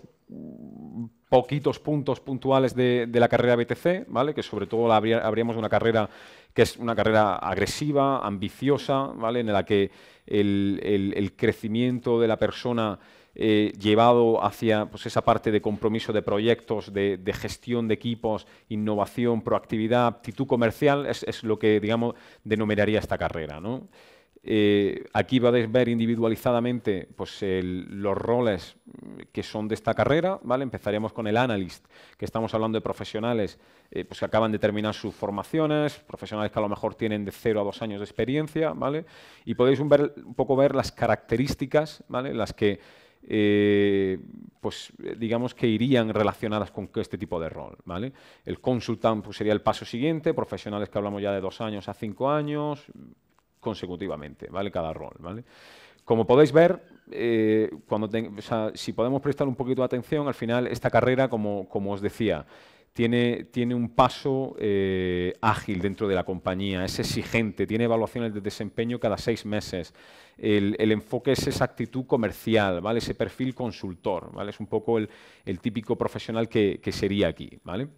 S2: poquitos puntos puntuales de, la carrera BTC, ¿vale? que sobre todo habríamos una carrera que es una carrera agresiva, ambiciosa, ¿vale? en la que el, crecimiento de la persona eh, llevado hacia pues, esa parte de compromiso de proyectos, de, gestión de equipos, innovación, proactividad, aptitud comercial, es, lo que digamos denominaría esta carrera. ¿no? Eh, aquí podéis ver individualizadamente pues, los roles que son de esta carrera. ¿vale? Empezaríamos con el analyst, que estamos hablando de profesionales eh, pues, que acaban de terminar sus formaciones, profesionales que a lo mejor tienen de 0 a 2 años de experiencia. ¿vale? Y podéis un, ver, un poco ver las características, ¿vale? las que eh, pues digamos que irían relacionadas con este tipo de rol. ¿vale? El consultant pues, sería el paso siguiente, profesionales que hablamos ya de dos años a cinco años, consecutivamente, ¿vale? Cada rol, ¿vale? Como podéis ver, eh, cuando si podemos prestar un poquito de atención, al final esta carrera, como, como os decía, tiene, tiene un paso eh, ágil dentro de la compañía, es exigente, tiene evaluaciones de desempeño cada seis meses. El, enfoque es esa actitud comercial, ¿vale? ese perfil consultor, ¿vale? es un poco el, típico profesional que, que sería aquí. ¿vale?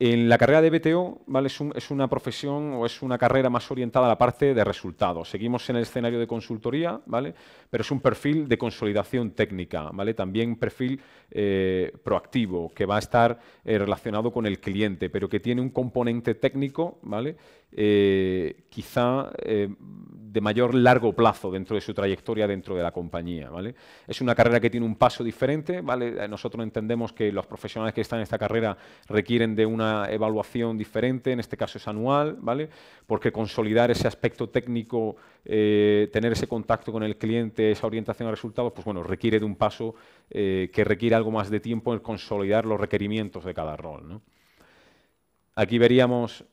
S2: En la carrera de BTO ¿vale? es, una profesión o es una carrera más orientada a la parte de resultados. Seguimos en el escenario de consultoría, ¿vale? pero es un perfil de consolidación técnica, ¿vale? también un perfil eh, proactivo que va a estar eh, relacionado con el cliente, pero que tiene un componente técnico ¿vale? Eh, quizá eh, de mayor largo plazo dentro de su trayectoria dentro de la compañía. ¿vale? Es una carrera que tiene un paso diferente. ¿vale? Eh, nosotros entendemos que los profesionales que están en esta carrera requieren de una evaluación diferente, en este caso es anual, ¿vale? porque consolidar ese aspecto técnico, tener ese contacto con el cliente, esa orientación a resultados, pues bueno, requiere de un paso que requiere algo más de tiempo en consolidar los requerimientos de cada rol. Aquí veríamos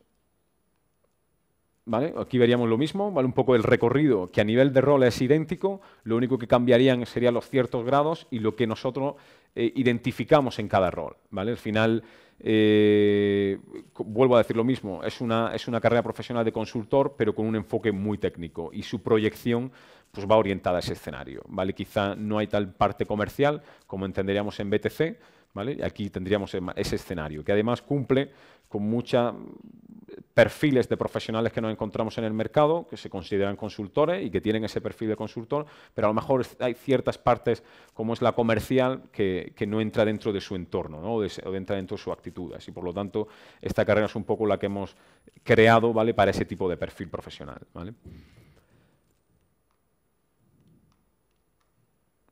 S2: Aquí veríamos lo mismo, ¿vale? un poco el recorrido, que a nivel de rol es idéntico, lo único que cambiarían serían los ciertos grados y lo que nosotros eh, identificamos en cada rol. ¿vale? Al final, eh, vuelvo a decir lo mismo, es una, es una carrera profesional de consultor, pero con un enfoque muy técnico y su proyección pues, va orientada a ese escenario. ¿vale? Quizá no hay tal parte comercial como entenderíamos en BTC, ¿Vale? Aquí tendríamos ese escenario, que además cumple con muchos perfiles de profesionales que nos encontramos en el mercado, que se consideran consultores y que tienen ese perfil de consultor, pero a lo mejor hay ciertas partes, como es la comercial, que, no entra dentro de su entorno o, entra dentro de sus actitudes. Y por lo tanto, esta carrera es un poco la que hemos creado ¿vale? para ese tipo de perfil profesional. ¿vale?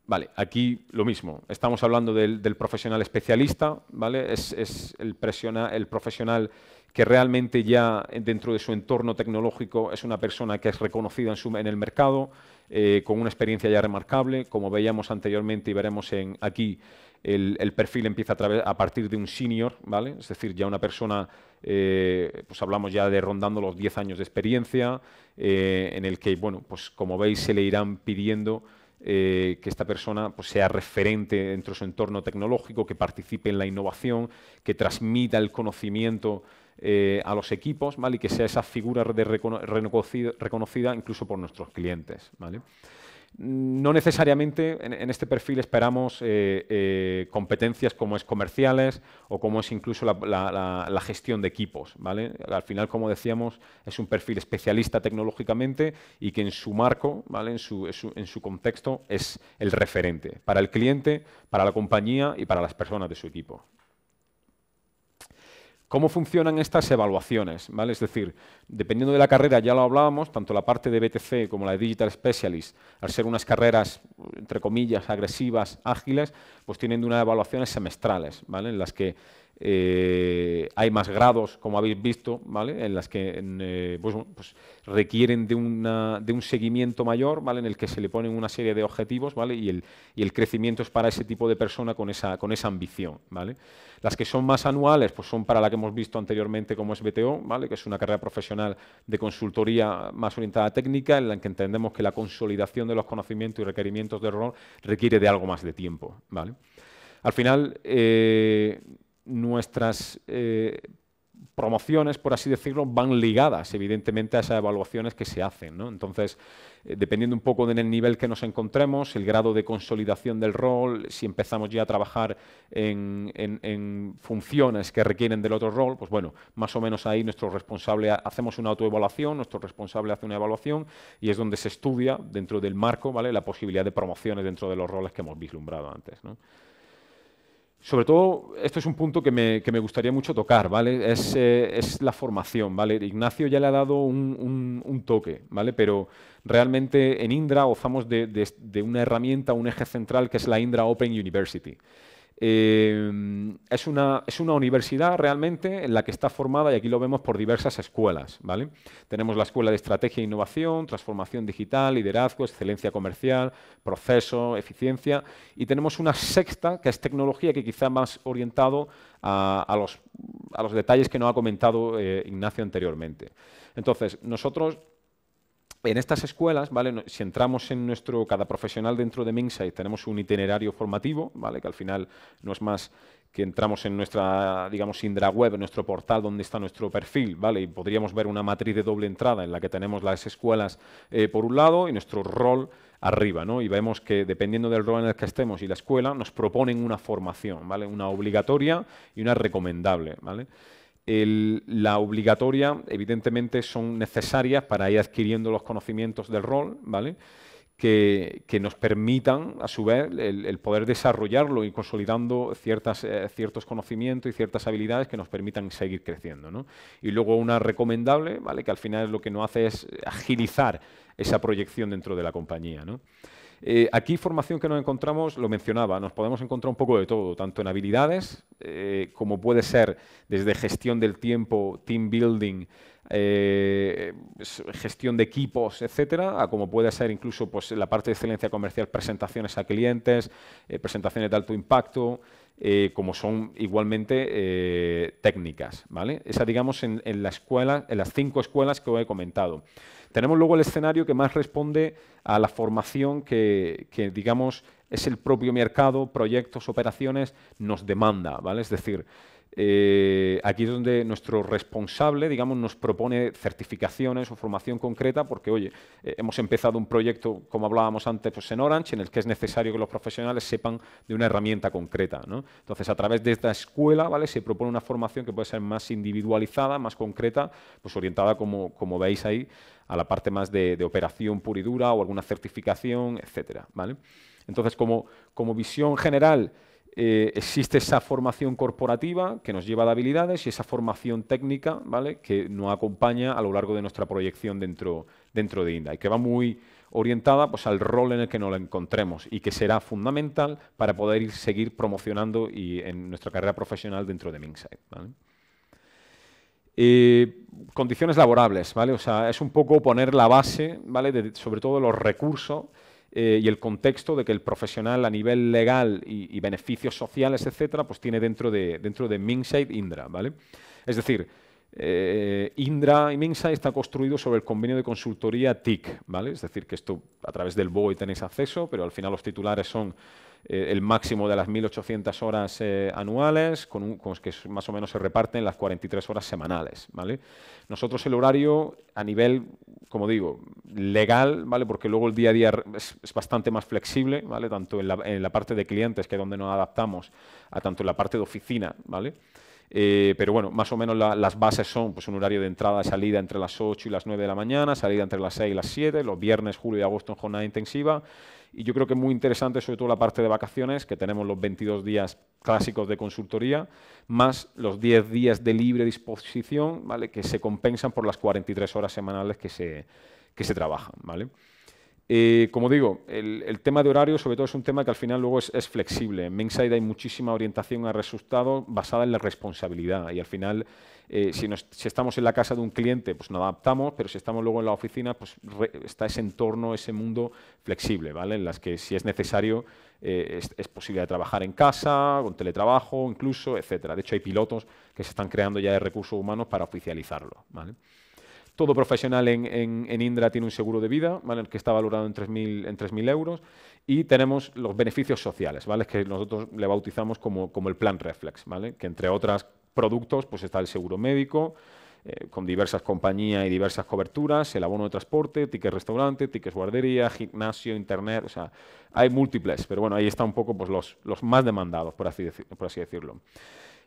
S2: Vale, aquí lo mismo. Estamos hablando del, profesional especialista, ¿vale? Es, el, presiona, el profesional que realmente ya dentro de su entorno tecnológico es una persona que es reconocida en, su, en el mercado, eh, con una experiencia ya remarcable. Como veíamos anteriormente y veremos en, aquí, el, perfil empieza a, a, partir de un senior, ¿vale? Es decir, ya una persona, eh, pues hablamos ya de rondando los 10 años de experiencia, eh, en el que, bueno, pues como veis se le irán pidiendo eh, que esta persona pues, sea referente dentro de su entorno tecnológico, que participe en la innovación, que transmita el conocimiento eh, a los equipos y que sea esa figura reconocida, incluso por nuestros clientes. No necesariamente en, este perfil esperamos eh, eh, competencias como es comerciales o como es incluso la, gestión de equipos. Al final, como decíamos, es un perfil especialista tecnológicamente y que en su marco, en su contexto, es el referente para el cliente, para la compañía y para las personas de su equipo. ¿Cómo funcionan estas evaluaciones? ¿Vale? Es decir, dependiendo de la carrera, ya lo hablábamos, tanto la parte de BTC como la de Digital Specialist, al ser unas carreras, entre comillas, agresivas, ágiles, pues tienen unas evaluaciones semestrales, ¿vale? en las que eh, hay más grados, como habéis visto, ¿vale? en las que eh, pues, pues requieren de, un seguimiento mayor, ¿vale? en el que se le ponen una serie de objetivos ¿vale? y, el, crecimiento es para ese tipo de persona con esa, ambición. ¿vale? Las que son más anuales pues, son para la que hemos visto anteriormente como es BTO, ¿vale? que es una carrera profesional de consultoría más orientada a técnica, en la que entendemos que la consolidación de los conocimientos y requerimientos de rol requiere de algo más de tiempo. ¿vale? Al final, eh, nuestras eh, promociones, por así decirlo, van ligadas, evidentemente, a esas evaluaciones que se hacen. Entonces, eh, dependiendo un poco del nivel que nos encontremos, el grado de consolidación del rol, si empezamos ya a trabajar en, funciones que requieren del otro rol, pues bueno, más o menos ahí nuestro responsable hacemos una autoevaluación, nuestro responsable hace una evaluación y es donde se estudia, dentro del marco, ¿vale? la posibilidad de promociones dentro de los roles que hemos vislumbrado antes. Sobre todo, esto es un punto que me, gustaría mucho tocar, ¿vale? Es, eh, es, la formación, ¿vale? Ignacio ya le ha dado un, toque, ¿vale? Pero realmente en Indra gozamos de, de una herramienta, un eje central que es la Indra Open University. Em, es, una, es, una, universidad realmente en la que está formada, y aquí lo vemos por diversas escuelas. ¿vale? Tenemos la Escuela de Estrategia e Innovación, Transformación Digital, Liderazgo, Excelencia Comercial, Proceso, Eficiencia, y tenemos una sexta, que es Tecnología, que quizá más orientado a, los, a los, detalles que nos ha comentado eh, Ignacio anteriormente. Entonces, nosotros en estas escuelas, ¿vale? si entramos en nuestro, cada profesional dentro de Minsight tenemos un itinerario formativo, ¿vale? que al final no es más que entramos en nuestra, digamos, Indra Web, nuestro portal donde está nuestro perfil, ¿vale? Y podríamos ver una matriz de doble entrada en la que tenemos las escuelas eh, por un lado y nuestro rol arriba, ¿no? Y vemos que dependiendo del rol en el que estemos y la escuela, nos proponen una formación, ¿vale? Una obligatoria y una recomendable, ¿vale? la obligatoria, evidentemente, son necesarias para ir adquiriendo los conocimientos del rol, ¿vale? Que, nos permitan, a su vez, el, poder desarrollarlo y consolidando ciertas, eh, ciertos conocimientos y ciertas habilidades que nos permitan seguir creciendo. Y luego una recomendable, ¿vale? que al final lo que nos hace es agilizar esa proyección dentro de la compañía. ¿no? Eh, aquí formación que nos encontramos, lo mencionaba, nos podemos encontrar un poco de todo, tanto en habilidades, eh, como puede ser desde gestión del tiempo, team building, eh, gestión de equipos, etcétera, a como puede ser incluso pues, la parte de excelencia comercial, presentaciones a clientes, presentaciones de alto impacto, eh, como son igualmente eh, técnicas, ¿vale? Esa, digamos, en, la escuela, en las cinco escuelas que os he comentado. Tenemos luego el escenario que más responde a la formación que, que digamos, es el propio mercado, proyectos, operaciones, nos demanda, ¿vale? Es decir, eh, aquí es donde nuestro responsable, digamos, nos propone certificaciones o formación concreta, porque, oye, eh, hemos empezado un proyecto, como hablábamos antes, pues en Orange, en el que es necesario que los profesionales sepan de una herramienta concreta. Entonces, a través de esta escuela, ¿vale? Se propone una formación que puede ser más individualizada, más concreta, pues orientada, como, como veis ahí, a la parte más de, operación pura y dura o alguna certificación, etcétera, ¿vale? Entonces, como, como visión general, eh, existe esa formación corporativa que nos lleva a habilidades y esa formación técnica ¿vale? que nos acompaña a lo largo de nuestra proyección dentro, dentro de INDA y que va muy orientada pues, al rol en el que nos lo encontremos y que será fundamental para poder ir, seguir promocionando y, en nuestra carrera profesional dentro de MINSIght. Eh, condiciones laborables, ¿vale? O sea, es un poco poner la base, sobre todo los recursos eh, y el contexto de que el profesional a nivel legal y, beneficios sociales, etcétera, pues tiene dentro de, dentro de Mingside Indra, ¿vale? Es decir, eh, Indra y Mingside está construido sobre el convenio de consultoría TIC, ¿vale? Es decir, que esto a través del BOE tenéis acceso, pero al final los titulares son eh, el máximo de las 1.800 horas eh, anuales, con, los que más o menos se reparten las 43 horas semanales. ¿vale? Nosotros el horario a nivel, como digo, legal, ¿vale? porque luego el día a día es, bastante más flexible, ¿vale? tanto en la, parte de clientes, que es donde nos adaptamos, a tanto en la parte de oficina. ¿vale? Eh, pero bueno, más o menos las bases son pues, un horario de entrada y salida entre las 8 y las 9 de la mañana, salida entre las 6 y las 7, los viernes, julio y agosto en jornada intensiva, y yo creo que es muy interesante, sobre todo la parte de vacaciones, que tenemos los 22 días clásicos de consultoría, más los 10 días de libre disposición, que se compensan por las 43 horas semanales que se, que se trabajan. ¿vale? Eh, como digo, el, tema de horario sobre todo es un tema que al final luego es, flexible. En Mensaid hay muchísima orientación a resultados basada en la responsabilidad y al final eh, si, estamos en la casa de un cliente pues nos adaptamos, pero si estamos luego en la oficina pues está ese entorno, ese mundo flexible, ¿vale? En las que si es necesario eh, es, posible trabajar en casa, con teletrabajo incluso, etcétera. De hecho hay pilotos que se están creando ya de recursos humanos para oficializarlo, ¿vale? Todo profesional en, Indra tiene un seguro de vida, que está valorado en 3.000 euros. Y tenemos los beneficios sociales, ¿vale? que nosotros le bautizamos como, el plan Reflex, ¿vale? que entre otros productos pues está el seguro médico, eh, con diversas compañías y diversas coberturas, el abono de transporte, tickets restaurante, tickets guardería, gimnasio, internet, o sea, hay múltiples, pero bueno, ahí están un poco pues, los, más demandados, por así decirlo.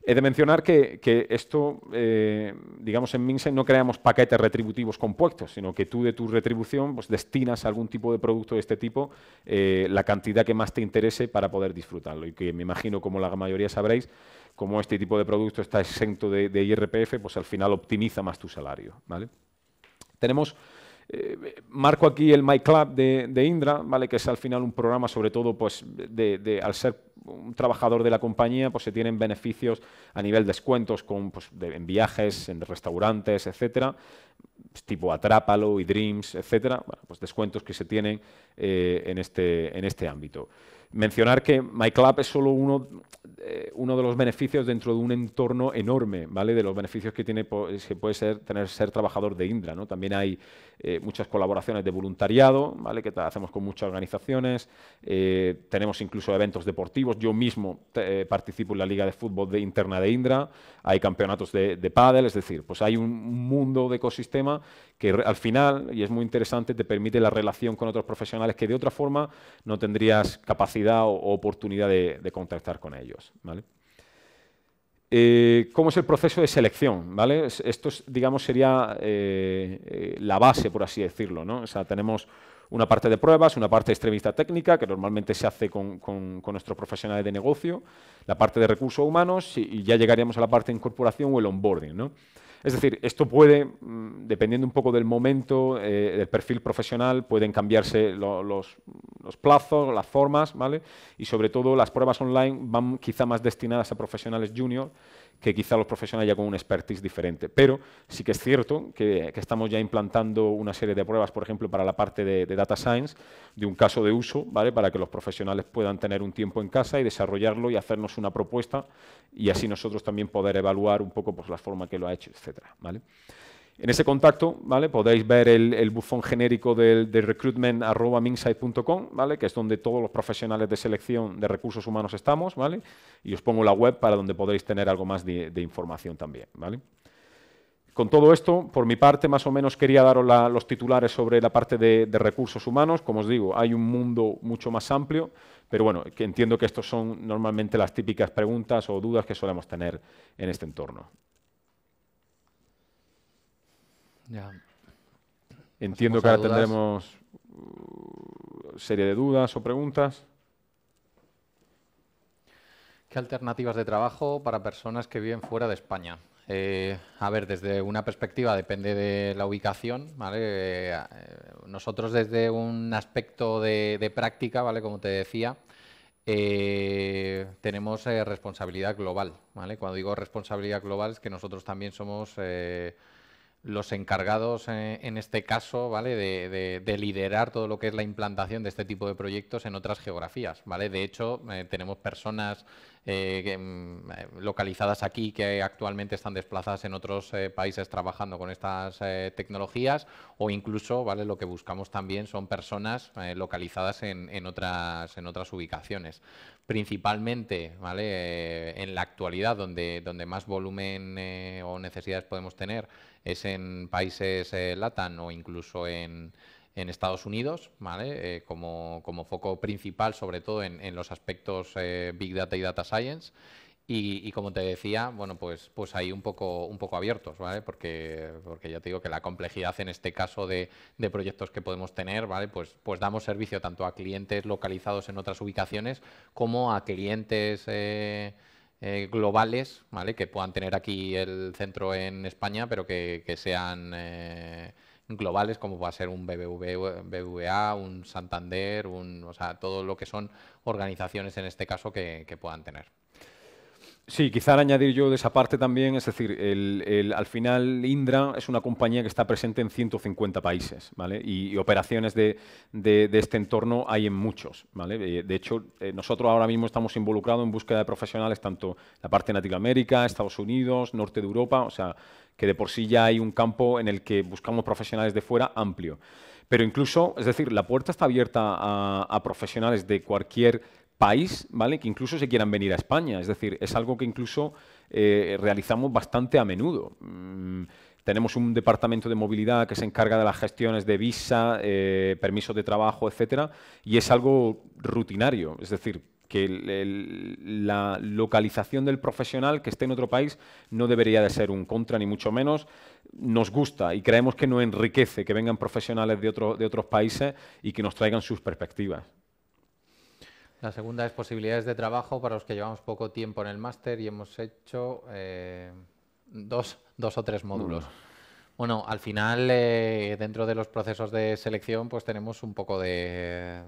S2: He de mencionar que, esto, eh, digamos, en Minsen no creamos paquetes retributivos compuestos, sino que tú de tu retribución pues, destinas a algún tipo de producto de este tipo eh, la cantidad que más te interese para poder disfrutarlo. Y que me imagino, como la mayoría sabréis, como este tipo de producto está exento de, IRPF, pues al final optimiza más tu salario. ¿vale? Tenemos eh, marco aquí el My Club de, Indra, ¿vale? que es al final un programa sobre todo pues, de, al ser un trabajador de la compañía, pues se tienen beneficios a nivel pues, de descuentos en viajes, en restaurantes, etcétera, pues, tipo Atrápalo y Dreams, etcétera, pues descuentos que se tienen eh, este, en este ámbito mencionar que MyClub es solo eh, uno, de los beneficios dentro de un entorno enorme, ¿vale? De los beneficios que tiene pues, que puede ser tener ser trabajador de Indra, ¿no? También hay eh, muchas colaboraciones de voluntariado, ¿vale? Que hacemos con muchas organizaciones. Eh, tenemos incluso eventos deportivos. Yo mismo participo en la Liga de Fútbol Interna de Indra. Hay campeonatos de, de pádel, es decir, pues hay un mundo de ecosistema que al final, y es muy interesante, te permite la relación con otros profesionales que de otra forma no tendrías capacidad o, oportunidad de, contactar con ellos. Eh, ¿Cómo es el proceso de selección? ¿vale? Esto, digamos, sería eh, la base, por así decirlo. ¿no? tenemos una parte de pruebas, una parte de entrevista técnica, que normalmente se hace con, nuestros profesionales de negocio, la parte de recursos humanos y, ya llegaríamos a la parte de incorporación o el onboarding. ¿no? Es decir, esto puede, mm, dependiendo un poco del momento, eh, del perfil profesional, pueden cambiarse los, los, plazos, las formas, ¿vale? Y sobre todo las pruebas online van quizá más destinadas a profesionales junior que quizá los profesionales ya con un expertise diferente. Pero sí que es cierto que, estamos ya implantando una serie de pruebas, por ejemplo, para la parte de, data science, de un caso de uso, ¿vale? para que los profesionales puedan tener un tiempo en casa y desarrollarlo y hacernos una propuesta y así nosotros también poder evaluar un poco pues, la forma que lo ha hecho, etc. ¿vale? En ese contacto, ¿vale? Podéis ver el, bufón genérico del, de recruitment.minsight.com, ¿vale? Que es donde todos los profesionales de selección de recursos humanos estamos, ¿vale? Y os pongo la web para donde podréis tener algo más de, información también, ¿vale? Con todo esto, por mi parte, más o menos quería daros los titulares sobre la parte de, recursos humanos. Como os digo, hay un mundo mucho más amplio, pero bueno, entiendo que estas son normalmente las típicas preguntas o dudas que solemos tener en este entorno. Ya. Entiendo que ahora tendremos tendremos uh, serie de dudas o preguntas.
S1: ¿Qué alternativas de trabajo para personas que viven fuera de España? Eh, a ver, desde una perspectiva depende de la ubicación. Eh, nosotros desde un aspecto de, práctica, ¿vale? como te decía, eh, tenemos responsabilidad global. Cuando digo responsabilidad global es que nosotros también somos los encargados eh, en este caso, ¿vale? De, liderar todo lo que es la implantación de este tipo de proyectos en otras geografías, ¿vale? De hecho, eh, tenemos personas eh, mm, localizadas aquí que actualmente están desplazadas en otros países trabajando con estas tecnologías o incluso, ¿vale? Lo que buscamos también son personas localizadas en, otras, en otras ubicaciones. Principalmente, ¿vale? en la actualidad, donde, donde más volumen o necesidades podemos tener es en países eh, LATAN o incluso en, en Estados Unidos, ¿vale? Eh, como, foco principal, sobre todo en, los aspectos eh, Big Data y Data Science. Y, como te decía, bueno, pues, pues ahí un poco, un poco abiertos, ¿vale? Porque, porque ya te digo que la complejidad en este caso de, proyectos que podemos tener, ¿vale? Pues, pues damos servicio tanto a clientes localizados en otras ubicaciones como a clientes... Eh, globales, ¿vale? Que puedan tener aquí el centro en España, pero que, sean eh, globales, como va a ser un BBVA, un Santander, un, o sea, todo lo que son organizaciones en este caso que puedan tener.
S2: Sí, quizá añadir yo de esa parte también, es decir, al final Indra es una compañía que está presente en 150 países, ¿vale? Y, operaciones de, este entorno hay en muchos, ¿vale? Eh, de hecho, eh, nosotros ahora mismo estamos involucrados en búsqueda de profesionales tanto en la parte de Latinoamérica, Estados Unidos, norte de Europa, o sea, que de por sí ya hay un campo en el que buscamos profesionales de fuera amplio. Pero incluso, es decir, la puerta está abierta a profesionales de cualquier país, ¿vale? Que incluso se quieran venir a España. Es decir, es algo que incluso eh, realizamos bastante a menudo. Mm, tenemos un departamento de movilidad que se encarga de las gestiones de visa, eh, permisos de trabajo, etcétera, y es algo rutinario. Es decir, que la localización del profesional que esté en otro país no debería de ser un contra, ni mucho menos. Nos gusta y creemos que nos enriquece que vengan profesionales de, otro, de otros países y que nos traigan sus perspectivas.
S1: La segunda es posibilidades de trabajo para los que llevamos poco tiempo en el máster y hemos hecho eh, dos, o tres módulos. Bueno, al final, eh, dentro de los procesos de selección, pues tenemos un poco de,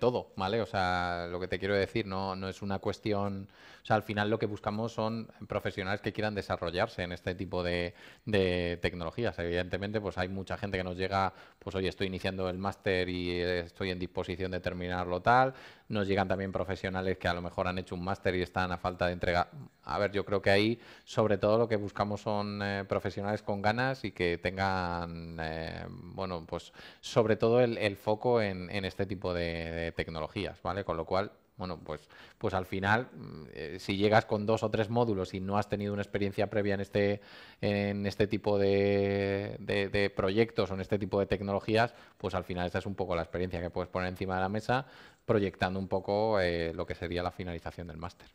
S1: todo, ¿vale? O sea, lo que te quiero decir, no, es una cuestión... O sea, al final lo que buscamos son profesionales que quieran desarrollarse en este tipo de, de tecnologías. Evidentemente, pues hay mucha gente que nos llega, pues oye, estoy iniciando el máster y eh, estoy en disposición de terminarlo tal, nos llegan también profesionales que a lo mejor han hecho un máster y están a falta de entrega. A ver, yo creo que ahí sobre todo lo que buscamos son eh, profesionales con ganas y que tengan, eh, bueno, pues sobre todo el, foco en, este tipo de tecnologías, ¿vale? Con lo cual bueno, pues, pues al final, mm, eh, si llegas con dos o tres módulos y no has tenido una experiencia previa en este, en este tipo de, proyectos o en este tipo de tecnologías, pues al final esta es un poco la experiencia que puedes poner encima de la mesa, proyectando un poco eh, lo que sería la finalización del máster.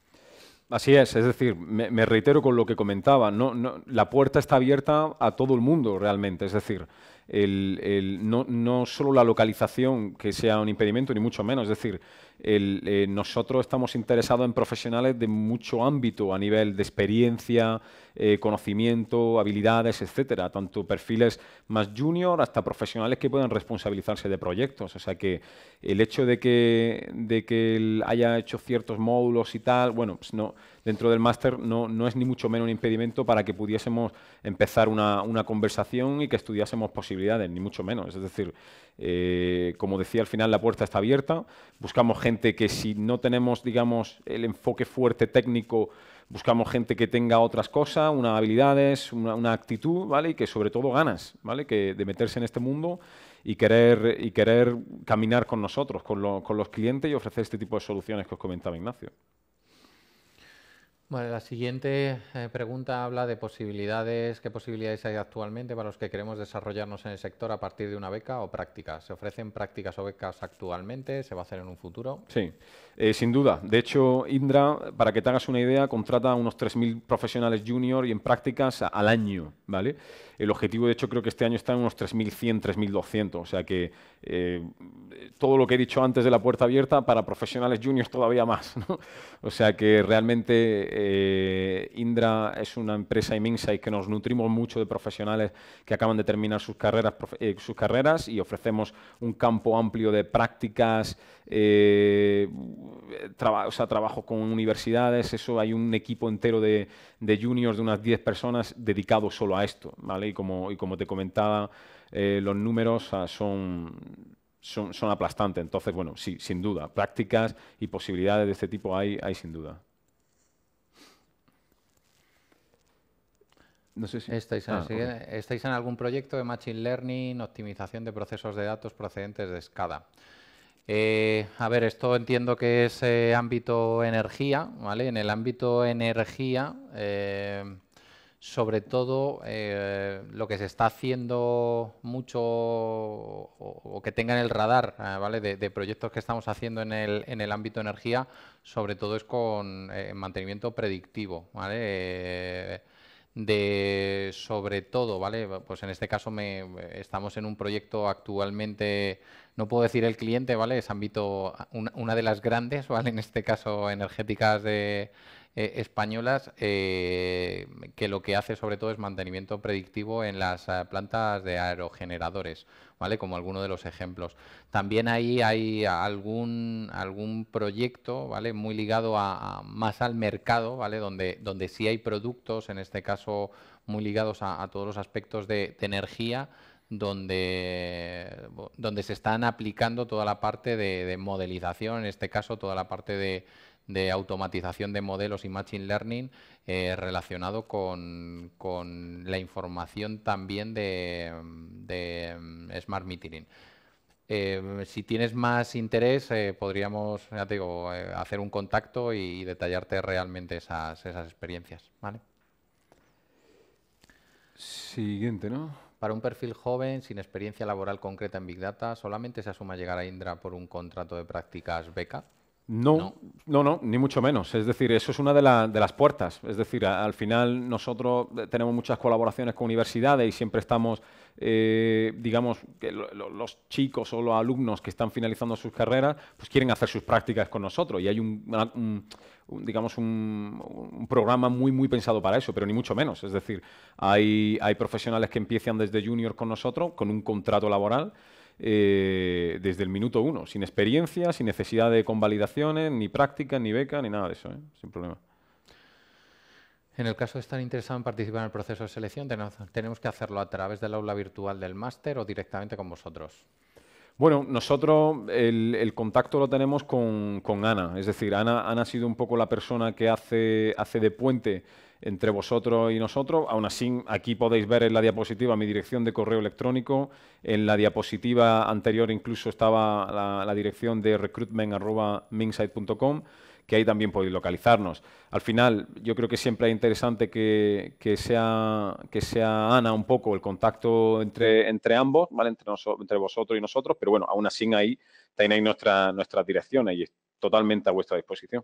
S2: Así es, es decir, me, reitero con lo que comentaba, no, la puerta está abierta a todo el mundo realmente, es decir, no, no, solo la localización que sea un impedimento, ni mucho menos, es decir, eh, nosotros estamos interesados en profesionales de mucho ámbito a nivel de experiencia, eh, conocimiento, habilidades, etcétera, tanto perfiles más junior hasta profesionales que puedan responsabilizarse de proyectos. O sea que el hecho de que, de que haya hecho ciertos módulos y tal, bueno, pues no, dentro del máster no, es ni mucho menos un impedimento para que pudiésemos empezar una, una conversación y que estudiásemos posibilidades, ni mucho menos. Es decir, eh, como decía al final, la puerta está abierta. Buscamos gente que si no tenemos, digamos, el enfoque fuerte técnico, buscamos gente que tenga otras cosas, unas habilidades, una, actitud, ¿vale? Y que sobre todo ganas, ¿vale? Que de meterse en este mundo y querer, y querer caminar con nosotros, con los clientes y ofrecer este tipo de soluciones que os comentaba Ignacio.
S1: Vale, la siguiente eh, pregunta habla de posibilidades. ¿Qué posibilidades hay actualmente para los que queremos desarrollarnos en el sector a partir de una beca o prácticas? ¿Se ofrecen prácticas o becas actualmente? ¿Se va a hacer en un futuro?
S2: Sí. Eh, sin duda. De hecho, Indra, para que te hagas una idea, contrata a unos 3.000 profesionales junior y en prácticas al año, ¿vale? El objetivo, de hecho, creo que este año está en unos 3.100, 3.200. O sea que eh, todo lo que he dicho antes de la puerta abierta, para profesionales juniors todavía más. O sea que realmente eh, Indra es una empresa inmensa y que nos nutrimos mucho de profesionales que acaban de terminar sus carreras, sus carreras y ofrecemos un campo amplio de prácticas eh, o trabajo con universidades, eso hay un equipo entero de, juniors de unas 10 personas dedicados solo a esto, ¿vale? Y como, y como te comentaba, eh, los números son, son, aplastantes. Entonces, bueno, sí, sin duda, prácticas y posibilidades de este tipo hay, hay sin duda.
S1: ¿Estáis, en, ah, ¿Estáis en algún proyecto de Machine Learning, optimización de procesos de datos procedentes de SCADA? Eh, a ver, esto entiendo que es eh, ámbito energía, ¿vale? En el ámbito energía, eh, sobre todo lo que se está haciendo mucho o, que tengan el radar, ¿vale? De, proyectos que estamos haciendo en el, en el ámbito energía, sobre todo es con mantenimiento predictivo, ¿vale? de sobre todo, ¿vale? Pues en este caso me, estamos en un proyecto actualmente no puedo decir el cliente, ¿vale? Es ámbito, una, de las grandes, ¿vale? En este caso, energéticas eh, españolas, eh, que lo que hace sobre todo es mantenimiento predictivo en las eh, plantas de aerogeneradores, ¿vale? Como alguno de los ejemplos. También ahí hay algún, algún proyecto, ¿vale? Muy ligado a, más al mercado, ¿vale? Donde, donde sí hay productos, en este caso muy ligados a, todos los aspectos de energía, donde, donde se están aplicando toda la parte de, modelización, en este caso toda la parte de, automatización de modelos y machine learning eh, relacionado con, la información también de, mm, Smart Metering. Eh, si tienes más interés, eh, podríamos hacer un contacto y, y detallarte realmente esas, experiencias. ¿vale? Siguiente, ¿no? Para un perfil joven, sin experiencia laboral concreta en Big Data, ¿solamente se asuma llegar a Indra por un contrato de prácticas beca?
S2: No, no, no, ni mucho menos. Es decir, eso es una de, las puertas. Es decir, al final nosotros eh, tenemos muchas colaboraciones con universidades y siempre estamos, eh, digamos, que los chicos o los alumnos que están finalizando sus carreras, pues quieren hacer sus prácticas con nosotros y hay un, digamos, programa muy, muy pensado para eso, pero ni mucho menos. Es decir, hay, hay profesionales que empiezan desde junior con nosotros, con un contrato laboral, eh, desde el minuto uno, sin experiencia, sin necesidad de convalidaciones,
S1: ni práctica, ni beca, ni nada de eso, ¿eh? sin problema. En el caso de estar interesado en participar en el proceso de selección, tenemos, que hacerlo a través del aula virtual del máster o directamente con vosotros.
S2: Bueno, nosotros el, contacto lo tenemos con, Ana, es decir, Ana, ha sido un poco la persona que hace de puente entre vosotros y nosotros. Aún así, aquí podéis ver en la diapositiva mi dirección de correo electrónico. En la diapositiva anterior incluso estaba la, dirección de recruitment.minsight.com, que ahí también podéis localizarnos. Al final, yo creo que siempre es interesante que, sea, que sea Ana un poco el contacto entre, entre ambos, ¿vale? entre, vosotros y nosotros, pero bueno, aún así ahí tenéis nuestra, nuestras direcciones y es totalmente a vuestra disposición.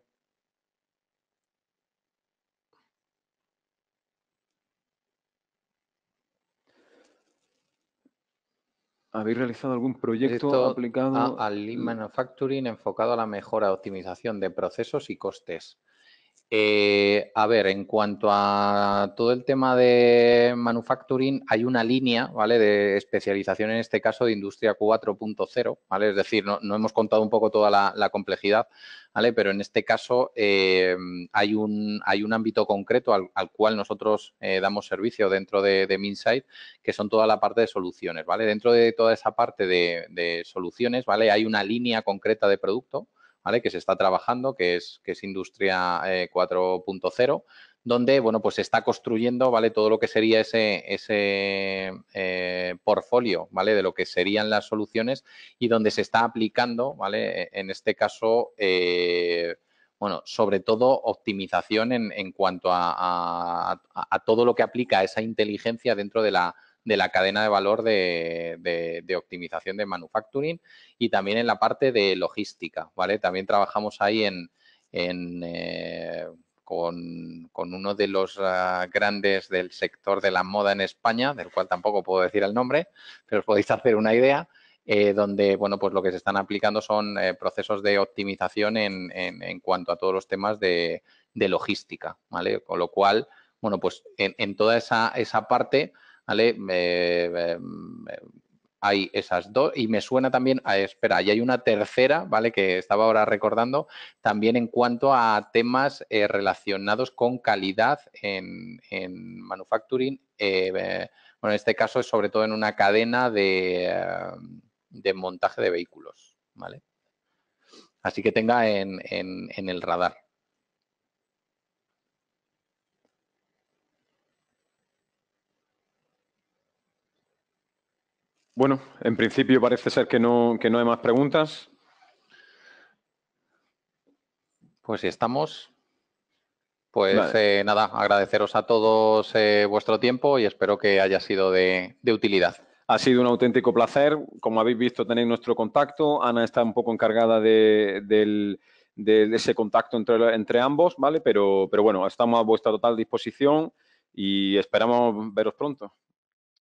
S1: ¿Habéis realizado algún proyecto aplicado al Lean Manufacturing enfocado a la mejora, optimización de procesos y costes? Eh, a ver, en cuanto a todo el tema de manufacturing, hay una línea, ¿vale? De especialización en este caso de industria 4.0, ¿vale? Es decir, no, hemos contado un poco toda la, complejidad, ¿vale? Pero en este caso eh, hay, un, hay un ámbito concreto al, cual nosotros eh, damos servicio dentro de, de Minsight, que son toda la parte de soluciones, ¿vale? Dentro de toda esa parte de, de soluciones, ¿vale? Hay una línea concreta de producto, que se está trabajando, que es, que es Industria 4.0 eh, donde bueno pues se está construyendo vale todo lo que sería ese ese eh, portfolio vale de lo que serían las soluciones y donde se está aplicando vale e, en este caso eh, bueno, sobre todo optimización en, cuanto a, todo lo que aplica esa inteligencia dentro de la, de la cadena de valor de, optimización de manufacturing y también en la parte de logística, ¿vale? También trabajamos ahí en, eh, con, uno de los ah, grandes del sector de la moda en España, del cual tampoco puedo decir el nombre, pero os podéis hacer una idea. Eh, donde, bueno, pues lo que se están aplicando son eh, procesos de optimización en, cuanto a todos los temas de, logística, Con lo cual, bueno, pues en, en toda esa, esa parte, ¿vale? hay esas dos y me suena también a espera y hay una tercera vale que estaba ahora recordando también en cuanto a temas eh, relacionados con calidad en, manufacturing eh, bueno en este caso es sobre todo en una cadena de, eh, de montaje de vehículos vale así que tenga en el radar Bueno, en principio parece ser que no, que no hay más preguntas. Pues si estamos, pues eh, nada, agradeceros a todos eh, vuestro tiempo y espero que haya sido de, utilidad.
S2: Ha sido un auténtico placer. Como habéis visto, tenéis nuestro contacto. Ana está un poco encargada de, del de ese contacto entre, entre ambos, ¿vale? Pero, pero bueno, estamos a vuestra total disposición y esperamos veros pronto.